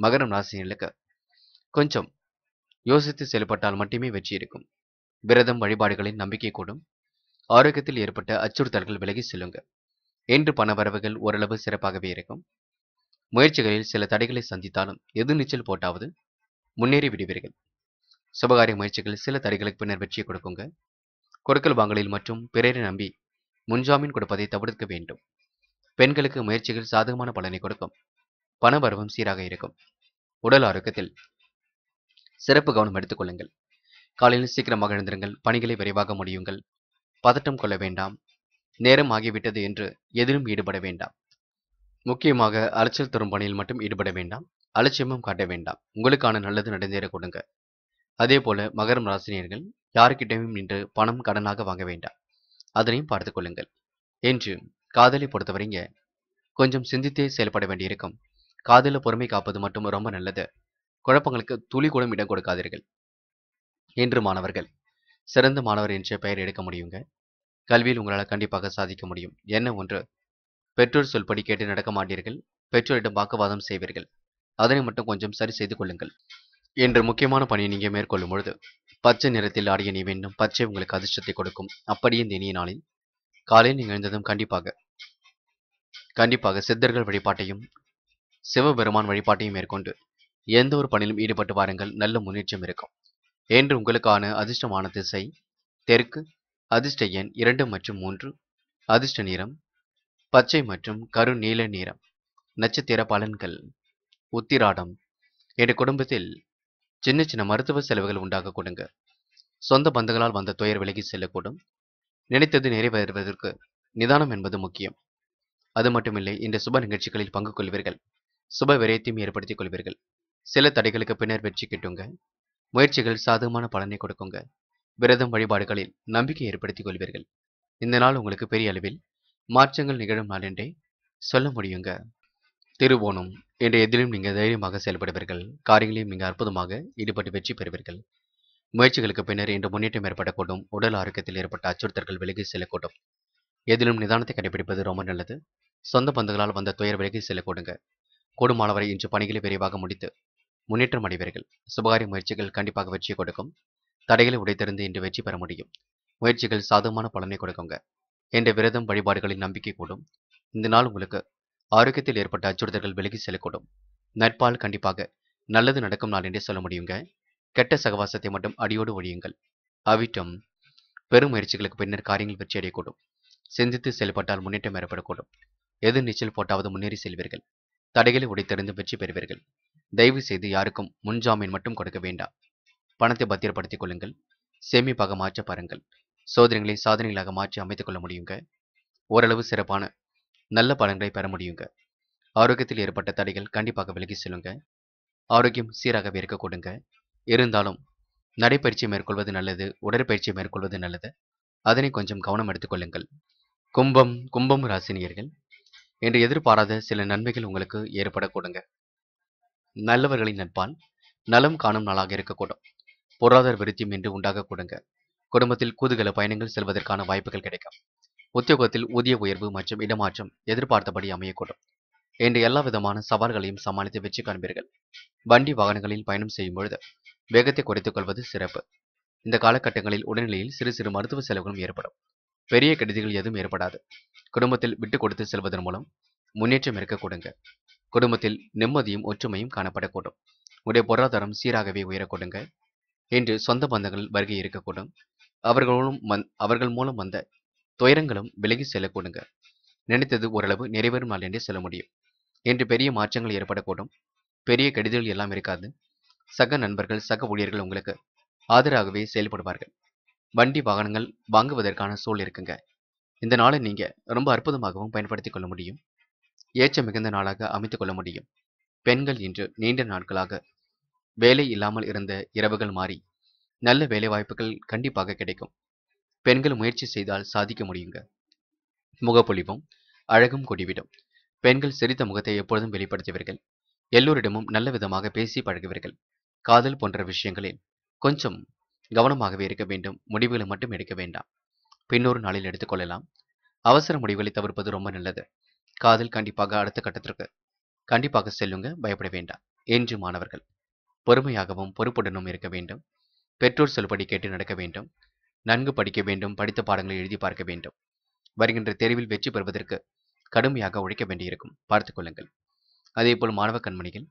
மகரம் ராசினிலுக்கு கொஞ்சம் யோசித்து செயல்பட்டால் மட்டுமே வெற்றி இருக்கும் விரதம் வழிபாடுகளின் நம்பிக்கை கூடும் ஆரோக்கியத்தில் ஏற்பட்ட அச்சுறுத்தல்கள் விலகி செல்லுங்க என்று வரவுகள் ஓரளவு சிறப்பாகவே இருக்கும் முயற்சிகளில் சில தடைகளை சந்தித்தாலும் எது நீச்சல் போட்டாவது முன்னேறி விடுவீர்கள் சுபகாரிய முயற்சிகள் சில தடைகளுக்கு பின்னர் வெற்றியை கொடுக்குங்க கொடுக்கல் வாங்கலில் மற்றும் பிறரை நம்பி முன்ஜாமீன் கொடுப்பதை தவிர்க்க வேண்டும் பெண்களுக்கு முயற்சிகள் சாதகமான பலனை கொடுக்கும் பண பருவம் சீராக இருக்கும் உடல் ஆரோக்கியத்தில் சிறப்பு கவனம் எடுத்துக்கொள்ளுங்கள் காலையில் சீக்கிரமாக எழுந்திருங்கள் பணிகளை விரைவாக முடியுங்கள் பதட்டம் கொள்ள வேண்டாம் நேரம் ஆகிவிட்டது என்று எதிலும் ஈடுபட வேண்டாம் முக்கியமாக அலைச்சல் தரும் பணியில் மட்டும் ஈடுபட வேண்டாம் அலட்சியமும் காட்ட வேண்டாம் உங்களுக்கான நல்லது நடந்தேற கொடுங்க அதே போல மகரம் ராசினியர்கள் யாருக்கிட்டையும் நின்று பணம் கடனாக வாங்க வேண்டாம் அதனையும் பார்த்து கொள்ளுங்கள் என்று காதலை பொறுத்தவரைங்க கொஞ்சம் சிந்தித்தே செயல்பட வேண்டியிருக்கும் காதல பொறுமை காப்பது மட்டும் ரொம்ப நல்லது குழப்பங்களுக்கு துளி கூட இடம் கொடுக்காதீர்கள் என்று மாணவர்கள் சிறந்த மாணவர் என்ற பெயர் எடுக்க முடியுங்க கல்வியில் உங்களால் கண்டிப்பாக சாதிக்க முடியும் என்ன ஒன்று பெற்றோர் சொல்படி கேட்டு நடக்க மாட்டீர்கள் பெற்றோரிடம் வாக்குவாதம் செய்வீர்கள் அதனை மட்டும் கொஞ்சம் சரி செய்து கொள்ளுங்கள் என்று முக்கியமான பணியை நீங்கள் மேற்கொள்ளும் பொழுது பச்சை நிறத்தில் ஆடிய நீ வேண்டும் பச்சை உங்களுக்கு அதிர்ஷ்டத்தை கொடுக்கும் அப்படியே இந்த இனிய நாளில் காலையில் நீங்கள் எழுந்ததும் கண்டிப்பாக கண்டிப்பாக சித்தர்கள் வழிபாட்டையும் சிவபெருமான் வழிபாட்டையும் மேற்கொண்டு எந்த ஒரு பணியிலும் ஈடுபட்டு வாருங்கள் நல்ல முன்னேற்றம் இருக்கும் என்று உங்களுக்கான அதிர்ஷ்டமான திசை தெற்கு அதிர்ஷ்ட எண் இரண்டு மற்றும் மூன்று அதிர்ஷ்ட நிறம் பச்சை மற்றும் கரு நீல நிறம் நட்சத்திர பலன்கள் உத்திராடம் என் குடும்பத்தில் சின்ன சின்ன மருத்துவ செலவுகள் உண்டாக கொடுங்க சொந்த பந்தங்களால் வந்த துயர் விலகி செல்லக்கூடும் நினைத்தது நிறைவேறுவதற்கு நிதானம் என்பது முக்கியம் அது மட்டுமில்லை இந்த சுப நிகழ்ச்சிகளில் பங்கு கொள்வீர்கள் சுப விரயத்தையும் ஏற்படுத்திக் கொள்வீர்கள் சில தடைகளுக்கு பின்னர் வெற்றி கிட்டுங்க முயற்சிகள் சாதகமான பலனை கொடுக்குங்க விரதம் வழிபாடுகளில் நம்பிக்கை ஏற்படுத்திக் கொள்வீர்கள் இந்த நாள் உங்களுக்கு பெரிய அளவில் மாற்றங்கள் நிகழும் நாள் என்றே சொல்ல முடியுங்க திருவோணம் என்ற எதிலும் நீங்கள் தைரியமாக செயல்படுவீர்கள் காரியங்களையும் நீங்கள் அற்புதமாக ஈடுபட்டு வெற்றி பெறுவீர்கள் முயற்சிகளுக்கு பின்னர் இன்று முன்னேற்றம் ஏற்படக்கூடும் உடல் ஆரோக்கியத்தில் ஏற்பட்ட அச்சுறுத்தல்கள் விலகி செல்லக்கூடும் எதிலும் நிதானத்தை கடைபிடிப்பது ரொம்ப நல்லது சொந்த பந்துகளால் வந்த துயர் விலகி செல்லக்கூடுங்க கூடுமானவரை இன்று பணிகளை விரைவாக முடித்து முன்னேற்றம் அடைவீர்கள் சுபகாரிய முயற்சிகள் கண்டிப்பாக வெற்றி கொடுக்கும் தடைகளை உடைத்திருந்து இன்று வெற்றி பெற முடியும் முயற்சிகள் சாதகமான பலனை கொடுக்குங்க என்ற விரதம் வழிபாடுகளின் நம்பிக்கை கூடும் இந்த நாள் உங்களுக்கு ஆரோக்கியத்தில் ஏற்பட்ட அச்சுறுத்தல்கள் விலகி செல்லக்கூடும் நட்பால் கண்டிப்பாக நல்லது நடக்கும் நாள் என்றே சொல்ல முடியுங்க கெட்ட சகவாசத்தை மட்டும் அடியோடு ஒழியுங்கள் அவிட்டம் பெரும் முயற்சிகளுக்கு பின்னர் காரியங்கள் வெற்றி அடையக்கூடும் சிந்தித்து செயல்பட்டால் முன்னேற்றம் ஏற்படக்கூடும் எது நீச்சல் போட்டாவது முன்னேறி செல்வீர்கள் தடைகளை உடைத்தறிந்து வெற்றி பெறுவீர்கள் தயவு செய்து யாருக்கும் முன்ஜாமீன் மட்டும் கொடுக்க வேண்டாம் பணத்தை பத்திரப்படுத்திக் கொள்ளுங்கள் சேமிப்பாக மாற்ற பாருங்கள் சோதனைகளை சாதனைகளாக மாற்றி அமைத்துக் கொள்ள முடியுங்க ஓரளவு சிறப்பான நல்ல பலன்களை பெற முடியுங்க ஆரோக்கியத்தில் ஏற்பட்ட தடைகள் கண்டிப்பாக விலகி செல்லுங்க ஆரோக்கியம் சீராகவே இருக்க கொடுங்க இருந்தாலும் நடைப்பயிற்சி மேற்கொள்வது நல்லது உடற்பயிற்சி மேற்கொள்வது நல்லது அதனை கொஞ்சம் கவனம் எடுத்துக்கொள்ளுங்கள் கும்பம் கும்பம் ராசினியர்கள் என்று எதிர்பாராத சில நன்மைகள் உங்களுக்கு ஏற்படக்கூடுங்க நல்லவர்களின் நட்பான் நலம் காணும் நாளாக இருக்கக்கூடும் பொருளாதார விருத்தியும் என்று உண்டாக கொடுங்க குடும்பத்தில் கூதுகல பயணங்கள் செல்வதற்கான வாய்ப்புகள் கிடைக்கும் உத்தியோகத்தில் ஊதிய உயர்வு மற்றும் இடமாற்றம் எதிர்பார்த்தபடி அமையக்கூடும் என்று எல்லா விதமான சவால்களையும் சமாளித்து வெற்றி காண்பீர்கள் வண்டி வாகனங்களில் பயணம் செய்யும் பொழுது வேகத்தை குறைத்துக் கொள்வது சிறப்பு இந்த காலகட்டங்களில் உடல்நிலையில் சிறு சிறு மருத்துவ செலவுகளும் ஏற்படும் பெரிய கெடுதிகள் எதுவும் ஏற்படாது குடும்பத்தில் விட்டு கொடுத்து செல்வதன் மூலம் முன்னேற்றம் இருக்க கொடுங்க குடும்பத்தில் நிம்மதியும் ஒற்றுமையும் காணப்படக்கூடும் உடைய பொருளாதாரம் சீராகவே உயரக்கூடுங்க என்று சொந்த பந்தங்கள் வருகை இருக்கக்கூடும் அவர்களும் வந் அவர்கள் மூலம் வந்த துயரங்களும் விலகி செல்லக்கூடுங்க நினைத்தது ஓரளவு நிறைவேறும் நாள் என்றே சொல்ல முடியும் என்று பெரிய மாற்றங்கள் ஏற்படக்கூடும் பெரிய கெடுதல் எல்லாம் இருக்காது சக நண்பர்கள் சக ஊழியர்கள் உங்களுக்கு ஆதரவாகவே செயல்படுவார்கள் வண்டி வாகனங்கள் வாங்குவதற்கான சூழ் இருக்குங்க இந்த நாளை நீங்க ரொம்ப அற்புதமாகவும் பயன்படுத்திக் கொள்ள முடியும் ஏற்ற மிகுந்த நாளாக அமைத்துக் கொள்ள முடியும் பெண்கள் இன்று நீண்ட நாட்களாக வேலை இல்லாமல் இருந்த இரவுகள் மாறி நல்ல வேலைவாய்ப்புகள் கண்டிப்பாக கிடைக்கும் பெண்கள் முயற்சி செய்தால் சாதிக்க முடியுங்க முகப்பொழிவும் அழகும் கொடிவிடும் பெண்கள் சிரித்த முகத்தை எப்பொழுதும் வெளிப்படுத்துவீர்கள் எல்லோரிடமும் நல்ல விதமாக பேசி பழகுவீர்கள் காதல் போன்ற விஷயங்களில் கொஞ்சம் கவனமாகவே இருக்க வேண்டும் முடிவுகளை மட்டும் எடுக்க வேண்டாம் பின்னொரு நாளில் எடுத்துக்கொள்ளலாம் அவசர முடிவுகளை தவிர்ப்பது ரொம்ப நல்லது காதல் கண்டிப்பாக அடுத்த கட்டத்திற்கு கண்டிப்பாக செல்லுங்க பயப்பட வேண்டாம் என்று மாணவர்கள் பொறுமையாகவும் பொறுப்புடனும் இருக்க வேண்டும் பெற்றோர் சொல்படி கேட்டு நடக்க வேண்டும் நன்கு படிக்க வேண்டும் படித்த பாடங்களை எழுதி பார்க்க வேண்டும் வருகின்ற தெருவில் வெற்றி பெறுவதற்கு கடுமையாக உழைக்க வேண்டியிருக்கும் பார்த்துக்கொள்ளுங்கள் போல் மாணவ கண்மணிகள்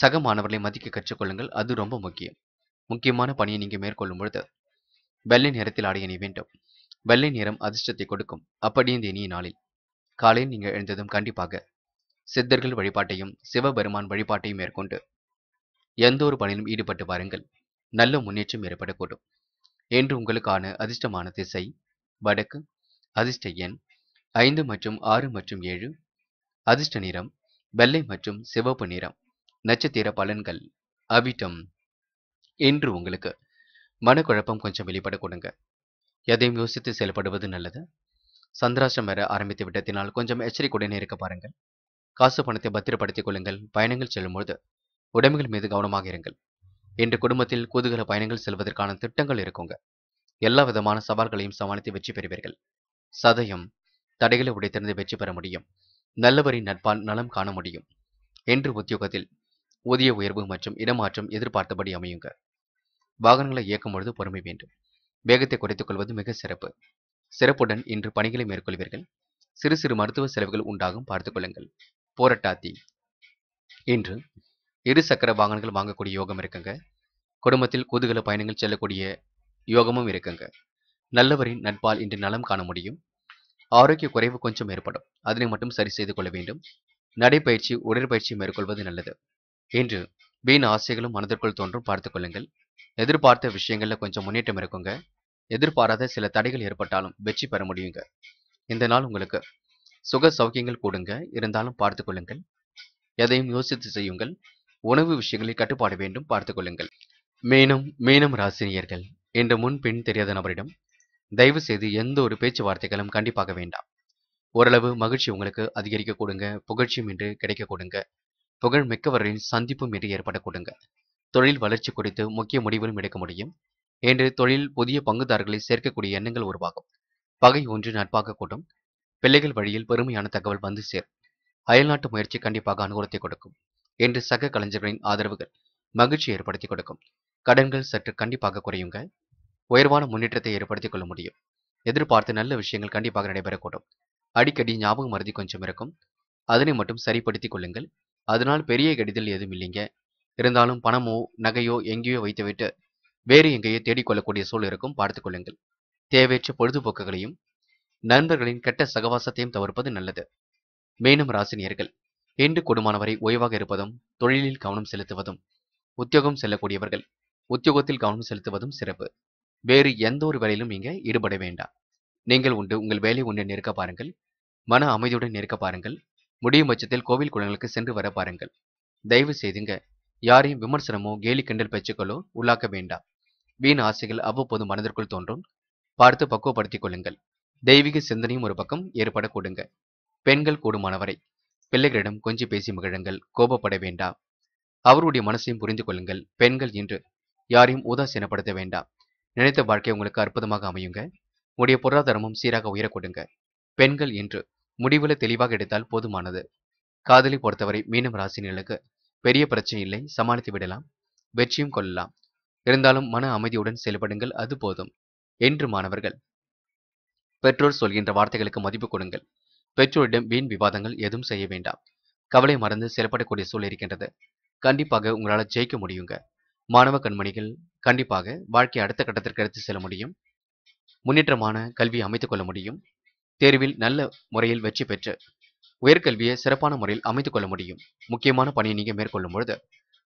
சக மாணவர்களை மதிக்க கற்றுக்கொள்ளுங்கள் அது ரொம்ப முக்கியம் முக்கியமான பணியை நீங்கள் மேற்கொள்ளும் பொழுது வெள்ளை நேரத்தில் ஆடையணி வேண்டும் வெள்ளை நேரம் அதிர்ஷ்டத்தை கொடுக்கும் அப்படியே இந்த இனிய நாளில் காலையில் நீங்கள் எழுந்ததும் கண்டிப்பாக சித்தர்கள் வழிபாட்டையும் சிவபெருமான் வழிபாட்டையும் மேற்கொண்டு எந்த ஒரு பணியிலும் ஈடுபட்டு வாருங்கள் நல்ல முன்னேற்றம் ஏற்படக்கூடும் என்று உங்களுக்கான அதிர்ஷ்டமான திசை வடக்கு அதிர்ஷ்ட எண் ஐந்து மற்றும் ஆறு மற்றும் ஏழு அதிர்ஷ்ட நிறம் வெள்ளை மற்றும் சிவப்பு நிறம் நட்சத்திர பலன்கள் அவிட்டம் என்று உங்களுக்கு மனக்குழப்பம் கொஞ்சம் வெளிப்படக்கூடுங்க கொடுங்க எதையும் யோசித்து செயல்படுவது நல்லது சந்திராஷ்டம் வர ஆரம்பித்து விட்டதினால் கொஞ்சம் எச்சரிக்கையுடன் இருக்க பாருங்கள் காசு பணத்தை பத்திரப்படுத்திக் கொள்ளுங்கள் பயணங்கள் செல்லும்போது உடைமைகள் மீது கவனமாக இருங்கள் இன்று குடும்பத்தில் கூதுகல பயணங்கள் செல்வதற்கான திட்டங்கள் இருக்குங்க எல்லா விதமான சவால்களையும் சமாளித்து வெற்றி பெறுவீர்கள் சதயம் தடைகளை உடைத்திருந்து வெற்றி பெற முடியும் நல்லவரின் நட்பால் நலம் காண முடியும் என்று உத்தியோகத்தில் ஊதிய உயர்வு மற்றும் இடமாற்றம் எதிர்பார்த்தபடி அமையுங்க வாகனங்களை இயக்கும் பொழுது பொறுமை வேண்டும் வேகத்தை குறைத்துக் கொள்வது மிக சிறப்பு சிறப்புடன் இன்று பணிகளை மேற்கொள்வீர்கள் சிறு சிறு மருத்துவ செலவுகள் உண்டாகும் பார்த்துக்கொள்ளுங்கள் போராட்டாத்தி இன்று இரு சக்கர வாகனங்கள் வாங்கக்கூடிய யோகம் இருக்குங்க குடும்பத்தில் கூதுகல பயணங்கள் செல்லக்கூடிய யோகமும் இருக்குங்க நல்லவரின் நட்பால் இன்று நலம் காண முடியும் ஆரோக்கிய குறைவு கொஞ்சம் ஏற்படும் அதனை மட்டும் சரி செய்து கொள்ள வேண்டும் நடைப்பயிற்சி உடற்பயிற்சி மேற்கொள்வது நல்லது இன்று வீண் ஆசைகளும் மனதிற்குள் தோன்றும் பார்த்துக்கொள்ளுங்கள் எதிர்பார்த்த விஷயங்களில் கொஞ்சம் முன்னேற்றம் இருக்குங்க எதிர்பாராத சில தடைகள் ஏற்பட்டாலும் வெற்றி பெற முடியுங்க இந்த நாள் உங்களுக்கு சுக சௌக்கியங்கள் கொடுங்க இருந்தாலும் பார்த்து கொள்ளுங்கள் எதையும் யோசித்து செய்யுங்கள் உணவு விஷயங்களை கட்டுப்பாட வேண்டும் பார்த்து கொள்ளுங்கள் மீனும் மீனம் ராசினியர்கள் என்று முன்பின் தெரியாத நபரிடம் தயவு செய்து எந்த ஒரு பேச்சுவார்த்தைகளும் கண்டிப்பாக வேண்டாம் ஓரளவு மகிழ்ச்சி உங்களுக்கு அதிகரிக்க கொடுங்க புகழ்ச்சியும் இன்று கிடைக்க கொடுங்க புகழ் மிக்கவரின் சந்திப்பும் இன்று ஏற்பட கொடுங்க தொழில் வளர்ச்சி குறித்து முக்கிய முடிவுகளும் எடுக்க முடியும் என்று தொழில் புதிய பங்குதாரர்களை சேர்க்கக்கூடிய எண்ணங்கள் உருவாகும் பகை ஒன்று நட்பாக கூட்டும் பிள்ளைகள் வழியில் பெருமையான தகவல் வந்து சேர் அயல்நாட்டு முயற்சி கண்டிப்பாக அனுகூலத்தை கொடுக்கும் என்று சக கலைஞர்களின் ஆதரவுகள் மகிழ்ச்சி ஏற்படுத்தி கொடுக்கும் கடன்கள் சற்று கண்டிப்பாக குறையுங்க உயர்வான முன்னேற்றத்தை ஏற்படுத்திக் கொள்ள முடியும் எதிர்பார்த்து நல்ல விஷயங்கள் கண்டிப்பாக நடைபெறக்கூடும் அடிக்கடி ஞாபகம் மருதி கொஞ்சம் இருக்கும் அதனை மட்டும் சரிப்படுத்திக் கொள்ளுங்கள் அதனால் பெரிய கடிதல் எதுவும் இல்லைங்க இருந்தாலும் பணமோ நகையோ எங்கேயோ வைத்துவிட்டு வேறு எங்கேயே தேடிக்கொள்ளக்கூடிய சூழல் இருக்கும் பார்த்துக்கொள்ளுங்கள் தேவையற்ற பொழுதுபோக்குகளையும் நண்பர்களின் கெட்ட சகவாசத்தையும் தவிர்ப்பது நல்லது மேலும் ராசினியர்கள் இன்று கொடுமானவரை ஓய்வாக இருப்பதும் தொழிலில் கவனம் செலுத்துவதும் உத்தியோகம் செல்லக்கூடியவர்கள் உத்தியோகத்தில் கவனம் செலுத்துவதும் சிறப்பு வேறு எந்த ஒரு வேலையிலும் நீங்க ஈடுபட வேண்டாம் நீங்கள் உண்டு உங்கள் வேலை உண்டு நிற்க பாருங்கள் மன அமைதியுடன் நிற்க பாருங்கள் முடியும் பட்சத்தில் கோவில் குளங்களுக்கு சென்று வர பாருங்கள் தயவு செய்துங்க யாரையும் விமர்சனமோ கேலி கிண்டல் பேச்சுக்களோ உள்ளாக்க வேண்டாம் வீண் ஆசைகள் அவ்வப்போது மனதிற்குள் தோன்றும் பார்த்து பக்குவப்படுத்திக் கொள்ளுங்கள் தெய்வீக சிந்தனையும் ஒரு பக்கம் ஏற்பட கூடுங்க பெண்கள் கூடுமானவரை பிள்ளைகளிடம் கொஞ்சி பேசி மகிழுங்கள் கோபப்பட வேண்டாம் அவருடைய மனசையும் புரிந்து கொள்ளுங்கள் பெண்கள் இன்று யாரையும் உதாசீனப்படுத்த வேண்டாம் நினைத்த வாழ்க்கை உங்களுக்கு அற்புதமாக அமையுங்க உடைய பொருளாதாரமும் சீராக உயர கொடுங்க பெண்கள் இன்று முடிவுல தெளிவாக எடுத்தால் போதுமானது காதலை பொறுத்தவரை மீனம் ராசினிகளுக்கு பெரிய பிரச்சனை இல்லை சமாளித்து விடலாம் வெற்றியும் கொள்ளலாம் இருந்தாலும் மன அமைதியுடன் செயல்படுங்கள் அது போதும் என்று மாணவர்கள் பெற்றோர் சொல்கின்ற வார்த்தைகளுக்கு மதிப்பு கொடுங்கள் பெற்றோரிடம் வீண் விவாதங்கள் எதுவும் செய்ய வேண்டாம் கவலை மறந்து செயல்படக்கூடிய சூழல் இருக்கின்றது கண்டிப்பாக உங்களால் ஜெயிக்க முடியுங்க மாணவ கண்மணிகள் கண்டிப்பாக வாழ்க்கை அடுத்த கட்டத்திற்கு எடுத்து செல்ல முடியும் முன்னேற்றமான கல்வி அமைத்துக் கொள்ள முடியும் தேர்வில் நல்ல முறையில் வெற்றி பெற்று உயர்கல்வியை சிறப்பான முறையில் அமைத்துக் கொள்ள முடியும் முக்கியமான பணியை நீங்கள் மேற்கொள்ளும் பொழுது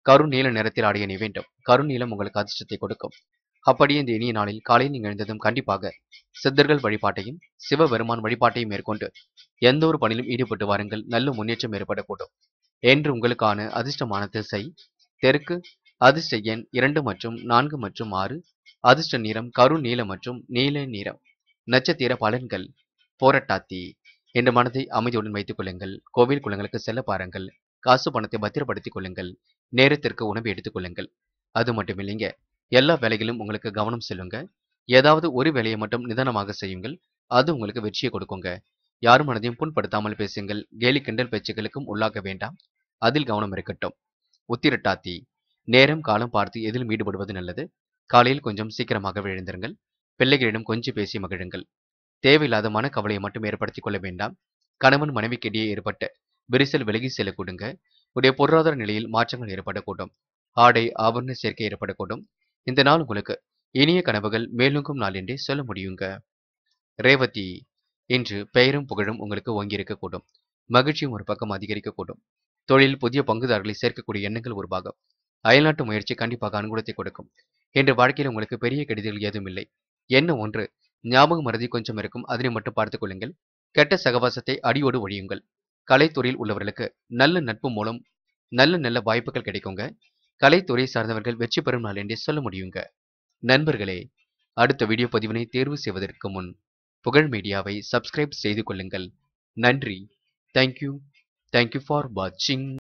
கருநீல நிறத்தில் ஆடிய நீ வேண்டும் கருநீலம் உங்களுக்கு அதிர்ஷ்டத்தை கொடுக்கும் அப்படியே இந்த இனிய நாளில் காலையில் நீங்கள் எழுந்ததும் கண்டிப்பாக சித்தர்கள் வழிபாட்டையும் சிவபெருமான் வழிபாட்டையும் மேற்கொண்டு எந்த ஒரு பணியிலும் ஈடுபட்டு வாருங்கள் நல்ல முன்னேற்றம் ஏற்படக்கூடும் என்று உங்களுக்கான அதிர்ஷ்டமான திசை தெற்கு அதிர்ஷ்ட எண் இரண்டு மற்றும் நான்கு மற்றும் ஆறு அதிர்ஷ்ட நிறம் கரு நீல மற்றும் நீல நிறம் நட்சத்திர பலன்கள் போராட்டாத்தி என்ற மனதை அமைதியுடன் வைத்துக் கொள்ளுங்கள் கோவில் குளங்களுக்கு செல்ல பாருங்கள் காசு பணத்தை பத்திரப்படுத்திக் கொள்ளுங்கள் நேரத்திற்கு உணவு எடுத்துக்கொள்ளுங்கள் அது மட்டும் இல்லைங்க எல்லா வேலைகளும் உங்களுக்கு கவனம் செல்லுங்க ஏதாவது ஒரு வேலையை மட்டும் நிதானமாக செய்யுங்கள் அது உங்களுக்கு வெற்றியை கொடுக்குங்க யார் மனதையும் புண்படுத்தாமல் பேசுங்கள் கேலி கிண்டல் பேச்சுகளுக்கும் உள்ளாக்க வேண்டாம் அதில் கவனம் இருக்கட்டும் உத்திரட்டாத்தி நேரம் காலம் பார்த்து எதிலும் ஈடுபடுவது நல்லது காலையில் கொஞ்சம் சீக்கிரமாக விழுந்திருங்கள் பிள்ளைகளிடம் கொஞ்சம் பேசி மகிழுங்கள் தேவையில்லாத மன கவலையை மட்டும் ஏற்படுத்திக் கொள்ள வேண்டாம் கணவன் மனைவிக்கிடையே ஏற்பட்ட விரிசல் விலகி செல்லக்கூடுங்க உடைய பொருளாதார நிலையில் மாற்றங்கள் ஏற்படக்கூடும் ஆடை ஆபரண சேர்க்கை ஏற்படக்கூடும் இந்த நாள் உங்களுக்கு இனிய கனவுகள் மேலுங்கும் நாள் என்றே சொல்ல முடியுங்க ரேவதி இன்று பெயரும் புகழும் உங்களுக்கு ஒங்கியிருக்கக்கூடும் மகிழ்ச்சியும் ஒரு பக்கம் அதிகரிக்கக்கூடும் தொழில் புதிய பங்குதாரர்களை சேர்க்கக்கூடிய எண்ணங்கள் ஒரு பாகம் அயல்நாட்டு முயற்சி கண்டிப்பாக அனுகூலத்தை கொடுக்கும் என்று வாழ்க்கையில் உங்களுக்கு பெரிய கெடுதல் ஏதும் இல்லை என்ன ஒன்று ஞாபகம் மறதி கொஞ்சம் இருக்கும் அதனை மட்டும் பார்த்துக் கொள்ளுங்கள் கெட்ட சகவாசத்தை அடியோடு ஒழியுங்கள் கலைத்துறையில் உள்ளவர்களுக்கு நல்ல நட்பு மூலம் நல்ல நல்ல வாய்ப்புகள் கிடைக்குங்க கலைத்துறை சார்ந்தவர்கள் வெற்றி பெறும் நாள் என்றே சொல்ல முடியுங்க நண்பர்களே அடுத்த வீடியோ பதிவினை தேர்வு செய்வதற்கு முன் புகழ் மீடியாவை சப்ஸ்கிரைப் செய்து கொள்ளுங்கள் நன்றி தேங்க்யூ தேங்க்யூ ஃபார் வாட்சிங்